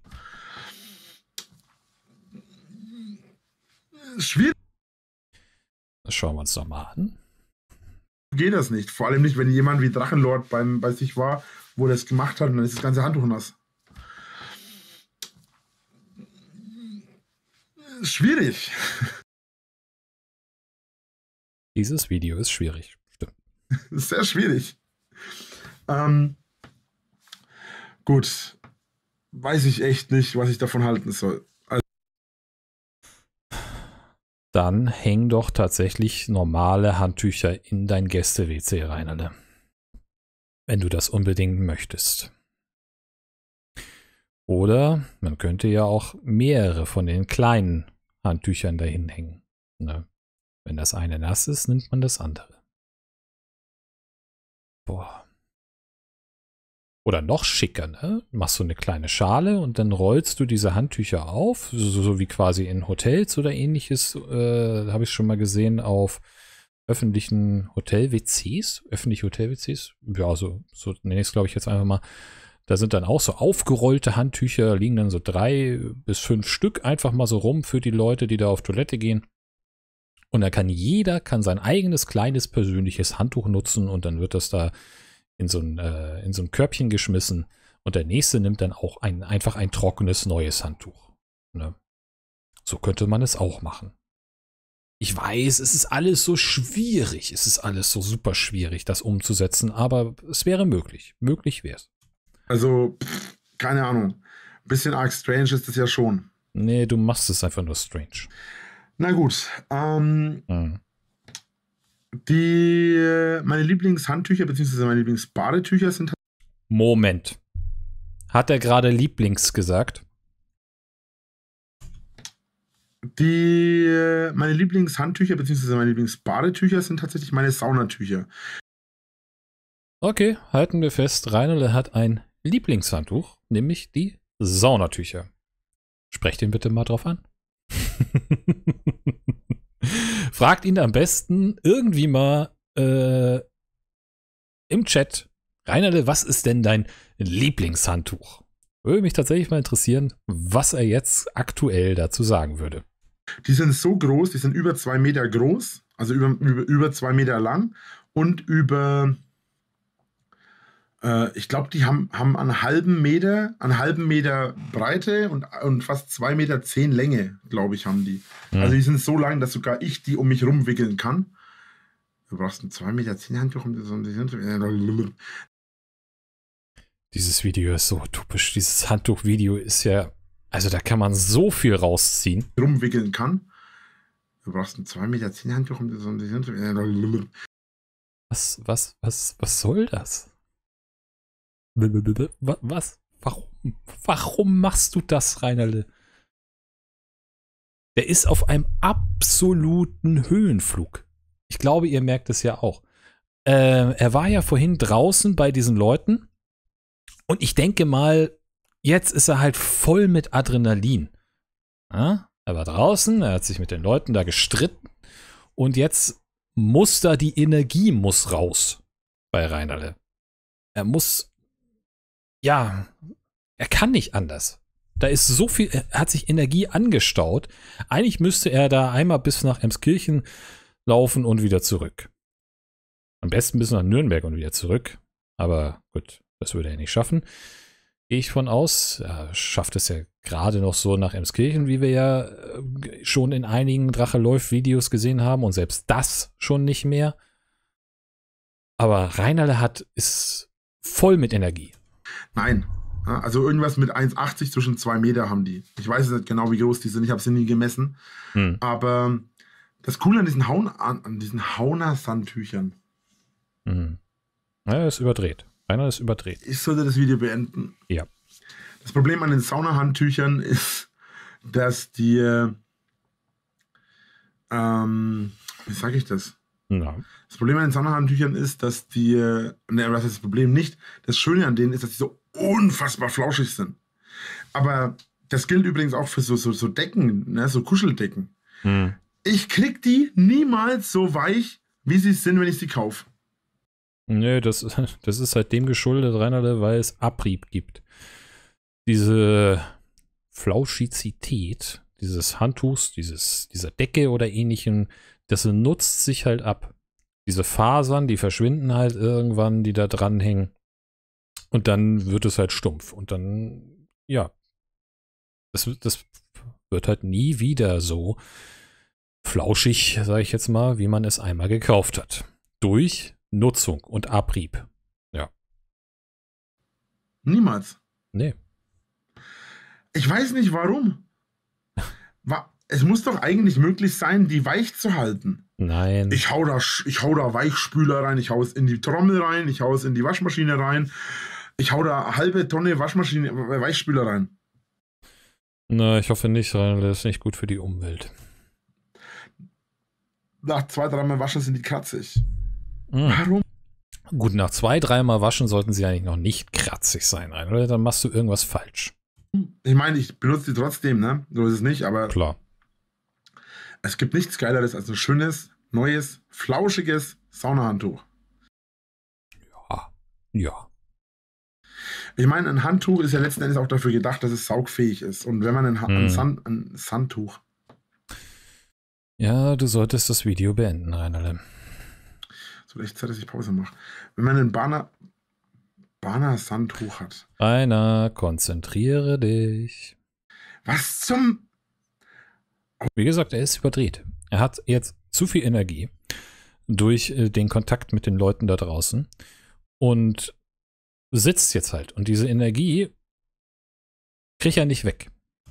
Schwierig. Das schauen wir uns doch mal an. Geht das nicht, vor allem nicht, wenn jemand wie Drachenlord beim, bei sich war, wo das gemacht hat und dann ist das ganze Handtuch nass. schwierig. Dieses Video ist schwierig, stimmt. Sehr schwierig. Ähm, gut, weiß ich echt nicht, was ich davon halten soll. Also Dann häng doch tatsächlich normale Handtücher in dein Gäste-WC rein, Wenn du das unbedingt möchtest. Oder man könnte ja auch mehrere von den kleinen Handtüchern dahin hängen. Ne? Wenn das eine nass ist, nimmt man das andere. Boah. Oder noch schicker, ne? Machst du eine kleine Schale und dann rollst du diese Handtücher auf, so, so wie quasi in Hotels oder ähnliches, äh, habe ich schon mal gesehen, auf öffentlichen Hotel-WCs, öffentliche Hotel-WCs, ja, so, so nenne ich es, glaube ich, jetzt einfach mal, da sind dann auch so aufgerollte Handtücher, liegen dann so drei bis fünf Stück einfach mal so rum für die Leute, die da auf Toilette gehen. Und da kann jeder kann sein eigenes kleines persönliches Handtuch nutzen und dann wird das da in so ein, äh, in so ein Körbchen geschmissen. Und der nächste nimmt dann auch ein, einfach ein trockenes neues Handtuch. Ne? So könnte man es auch machen. Ich weiß, es ist alles so schwierig, es ist alles so super schwierig, das umzusetzen, aber es wäre möglich. Möglich wäre es. Also, pff, keine Ahnung. Ein bisschen arg strange ist es ja schon. Nee, du machst es einfach nur strange. Na gut. Ähm, mhm. Die, meine Lieblingshandtücher bzw. meine Lieblingsbadetücher sind. Halt Moment. Hat er gerade Lieblings gesagt? Die, äh, meine Lieblingshandtücher bzw. meine Lieblingsbadetücher sind tatsächlich meine Saunatücher. Okay, halten wir fest, Reinele hat ein Lieblingshandtuch, nämlich die Saunatücher. Sprecht ihn bitte mal drauf an. Fragt ihn am besten irgendwie mal äh, im Chat. Reinerde, was ist denn dein Lieblingshandtuch? Würde mich tatsächlich mal interessieren, was er jetzt aktuell dazu sagen würde. Die sind so groß, die sind über zwei Meter groß, also über, über, über zwei Meter lang und über äh, ich glaube, die haben, haben einen halben Meter, einen halben Meter Breite und, und fast zwei Meter zehn Länge, glaube ich, haben die. Mhm. Also die sind so lang, dass sogar ich die um mich rumwickeln kann. Du brauchst ein 2 Meter 10 Handtuch, um das um dich Dieses Video ist so typisch. Dieses Handtuch-Video ist ja. Also da kann man so viel rausziehen. Rumwickeln kann. Du brauchst ein 2 Meter 10 Handtuch, um das um dich Was, was, was, was soll das? Was? Warum? Warum machst du das, Reinerle? Der ist auf einem absoluten Höhenflug. Ich glaube, ihr merkt es ja auch. Äh, er war ja vorhin draußen bei diesen Leuten. Und ich denke mal, jetzt ist er halt voll mit Adrenalin. Ja? Er war draußen, er hat sich mit den Leuten da gestritten. Und jetzt muss da die Energie muss raus bei Reinerle. Er muss ja, er kann nicht anders. Da ist so viel, er hat sich Energie angestaut. Eigentlich müsste er da einmal bis nach Emskirchen laufen und wieder zurück. Am besten bis nach Nürnberg und wieder zurück. Aber gut, das würde er nicht schaffen. Gehe ich von aus. Er schafft es ja gerade noch so nach Emskirchen, wie wir ja äh, schon in einigen Drache läuft Videos gesehen haben und selbst das schon nicht mehr. Aber Reinerle hat ist voll mit Energie. Nein. Also irgendwas mit 1,80 zwischen 2 Meter haben die. Ich weiß nicht genau, wie groß die sind. Ich habe sie nie gemessen. Hm. Aber das Coole an diesen, Haun an diesen Hauner-Sandtüchern. Mhm. Naja, ist überdreht. Einer ist überdreht. Ich sollte das Video beenden. Ja. Das Problem an den Sauna-Handtüchern ist, dass die. Ähm, wie sage ich das? Ja. Das Problem an den Sauna-Handtüchern ist, dass die. Ne, was ist das Problem nicht? Das Schöne an denen ist, dass die so unfassbar flauschig sind. Aber das gilt übrigens auch für so, so, so Decken, ne? so Kuscheldecken. Hm. Ich krieg die niemals so weich, wie sie sind, wenn ich sie kaufe. Nö, das, das ist halt dem geschuldet, Reinhard, weil es Abrieb gibt. Diese Flauschizität dieses Handtuchs, dieses, dieser Decke oder ähnlichem, das nutzt sich halt ab. Diese Fasern, die verschwinden halt irgendwann, die da dranhängen. Und dann wird es halt stumpf. Und dann, ja. Das, das wird halt nie wieder so flauschig, sage ich jetzt mal, wie man es einmal gekauft hat. Durch Nutzung und Abrieb. Ja. Niemals. Nee. Ich weiß nicht warum. Es muss doch eigentlich möglich sein, die weich zu halten. Nein. Ich hau da, ich hau da Weichspüler rein, ich hau es in die Trommel rein, ich hau es in die Waschmaschine rein ich hau da eine halbe Tonne Waschmaschine, äh, Weichspüler rein. Na, ich hoffe nicht, weil das ist nicht gut für die Umwelt. Nach zwei, dreimal waschen sind die kratzig. Mhm. Warum? Gut, nach zwei, dreimal waschen sollten sie eigentlich noch nicht kratzig sein, oder? Dann machst du irgendwas falsch. Ich meine, ich benutze die trotzdem, ne? So ist es nicht, aber. Klar. Es gibt nichts Geileres als ein schönes, neues, flauschiges Saunahandtuch. Ja, ja. Ich meine, ein Handtuch ist ja letzten Endes auch dafür gedacht, dass es saugfähig ist. Und wenn man ein, ha hm. ein, Sand ein Sandtuch. Ja, du solltest das Video beenden, Rainerle. So echt Zeit, dass ich Pause mache. Wenn man ein Banner. Banner Sandtuch hat. Rainer, konzentriere dich. Was zum. Wie gesagt, er ist überdreht. Er hat jetzt zu viel Energie durch äh, den Kontakt mit den Leuten da draußen und sitzt jetzt halt. Und diese Energie ich ja nicht weg.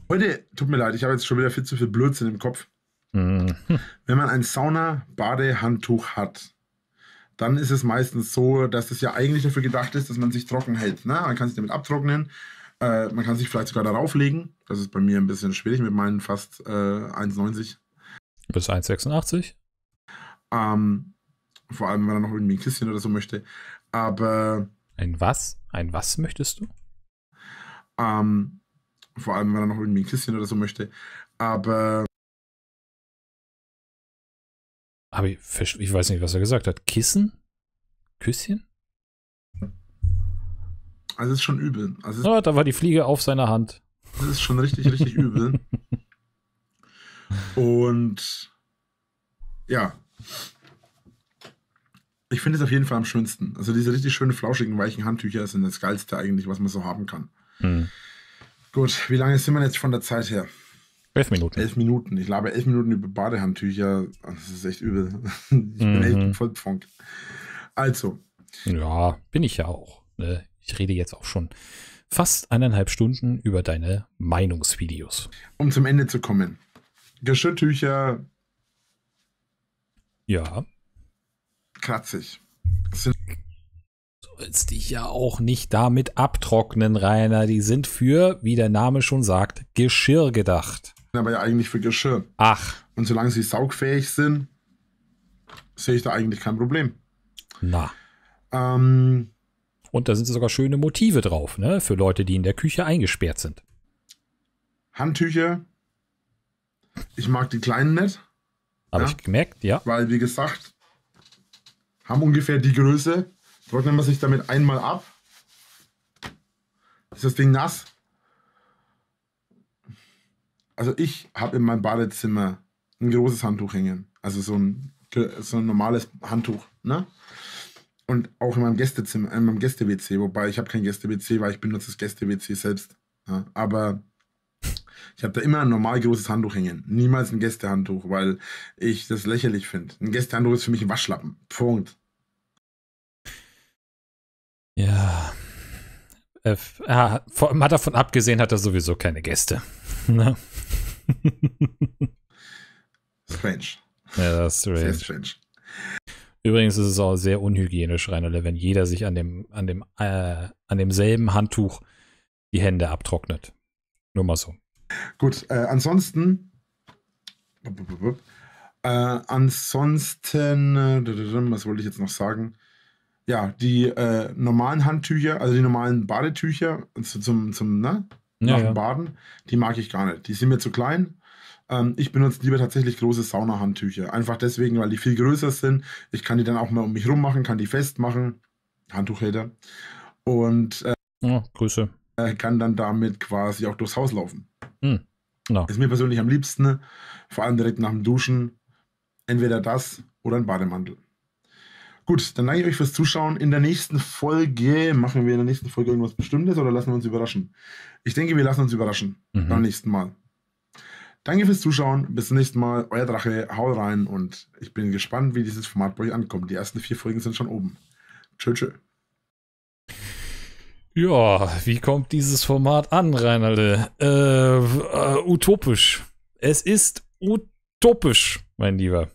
Heute, tut mir leid, ich habe jetzt schon wieder viel zu viel Blödsinn im Kopf. Mhm. Hm. Wenn man ein Sauna-Badehandtuch hat, dann ist es meistens so, dass es ja eigentlich dafür gedacht ist, dass man sich trocken hält. Ne? Man kann sich damit abtrocknen. Äh, man kann sich vielleicht sogar darauf legen. Das ist bei mir ein bisschen schwierig mit meinen fast äh, 1,90. Bis 1,86. Ähm, vor allem, wenn man noch irgendwie ein Kissen oder so möchte. Aber ein was? Ein was möchtest du? Ähm, vor allem, wenn er noch irgendwie ein Küsschen oder so möchte. Aber. Aber ich, ich weiß nicht, was er gesagt hat. Kissen? Küsschen? Also es ist schon übel. Also oh, da war die Fliege auf seiner Hand. Das ist schon richtig, richtig übel. Und ja, ich finde es auf jeden Fall am schönsten. Also diese richtig schönen, flauschigen, weichen Handtücher sind das Geilste eigentlich, was man so haben kann. Mhm. Gut, wie lange sind wir jetzt von der Zeit her? Elf Minuten. Elf Minuten. Ich labe elf Minuten über Badehandtücher. Das ist echt übel. Ich mhm. bin echt mhm. voll pfunk. Also. Ja, bin ich ja auch. Ne? Ich rede jetzt auch schon fast eineinhalb Stunden über deine Meinungsvideos. Um zum Ende zu kommen. Geschirrtücher. Ja kratzig. Das sollst dich ja auch nicht damit abtrocknen, Rainer. Die sind für, wie der Name schon sagt, Geschirr gedacht. Aber ja eigentlich für Geschirr. Ach. Und solange sie saugfähig sind, sehe ich da eigentlich kein Problem. Na. Ähm, Und da sind sogar schöne Motive drauf, ne? Für Leute, die in der Küche eingesperrt sind. Handtücher. Ich mag die kleinen nicht. Habe ja? ich gemerkt, ja. Weil, wie gesagt, haben ungefähr die Größe. Trocknen wir sich damit einmal ab, ist das Ding nass. Also ich habe in meinem Badezimmer ein großes Handtuch hängen. Also so ein, so ein normales Handtuch. Ne? Und auch in meinem Gästezimmer, in meinem Gäste-WC. Wobei ich habe kein Gäste-WC, weil ich benutze das Gäste-WC selbst. Ja? Aber ich habe da immer ein normal großes Handtuch hängen. Niemals ein Gästehandtuch, weil ich das lächerlich finde. Ein Gästehandtuch ist für mich ein Waschlappen. Punkt. Ja. Äh, ah, mal davon abgesehen hat er sowieso keine Gäste. Ne? strange. Ja, das ist strange. Sehr strange. Übrigens ist es auch sehr unhygienisch, Reinele, wenn jeder sich an dem, an dem, äh, an demselben Handtuch die Hände abtrocknet. Nur mal so. Gut, äh, ansonsten. Äh, ansonsten, äh, was wollte ich jetzt noch sagen? Ja, die äh, normalen Handtücher, also die normalen Badetücher also zum, zum ne? ja, ja. Baden, die mag ich gar nicht. Die sind mir zu klein ähm, ich benutze lieber tatsächlich große Saunahandtücher. Einfach deswegen, weil die viel größer sind. Ich kann die dann auch mal um mich rum machen, kann die festmachen. Handtuchhalter. Und äh, oh, Grüße. Äh, kann dann damit quasi auch durchs Haus laufen. Hm. No. Genau. Ist mir persönlich am liebsten, vor allem direkt nach dem Duschen, entweder das oder ein Bademantel. Gut, dann danke ich euch fürs Zuschauen. In der nächsten Folge machen wir in der nächsten Folge irgendwas Bestimmtes oder lassen wir uns überraschen? Ich denke, wir lassen uns überraschen mhm. beim nächsten Mal. Danke fürs Zuschauen. Bis zum nächsten Mal. Euer Drache, haut rein und ich bin gespannt, wie dieses Format bei euch ankommt. Die ersten vier Folgen sind schon oben. Tschö, tschö. Ja, wie kommt dieses Format an, Reinalde? Äh, äh, utopisch. Es ist utopisch, mein Lieber.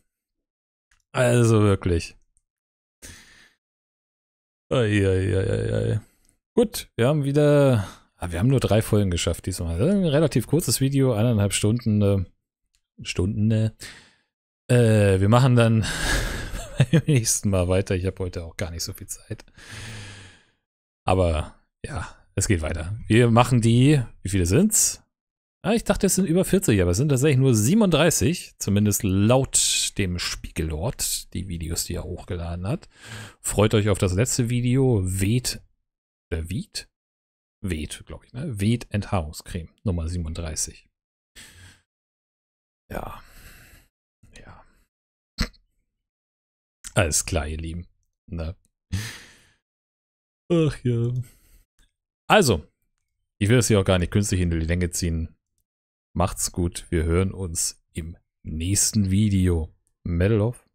Also wirklich. Ei, ei, ei, Gut, wir haben wieder. Ah, wir haben nur drei Folgen geschafft diesmal. Ein relativ kurzes Video, eineinhalb Stunden. Äh, Stunden. Äh, wir machen dann beim nächsten Mal weiter. Ich habe heute auch gar nicht so viel Zeit. Aber ja, es geht weiter. Wir machen die, wie viele sind's? Ah, ich dachte, es sind über 40, aber es sind tatsächlich nur 37, zumindest laut dem Spiegelort, die Videos, die er hochgeladen hat. Freut euch auf das letzte Video, Weht, der Wied? Äh, Weht, glaube ich, ne? Weht Enthaarungscreme, Nummer 37. Ja. Ja. Alles klar, ihr Lieben. Na. Ne? Ach ja. Also, ich will es hier auch gar nicht künstlich in die Länge ziehen. Macht's gut, wir hören uns im nächsten Video. Medal of.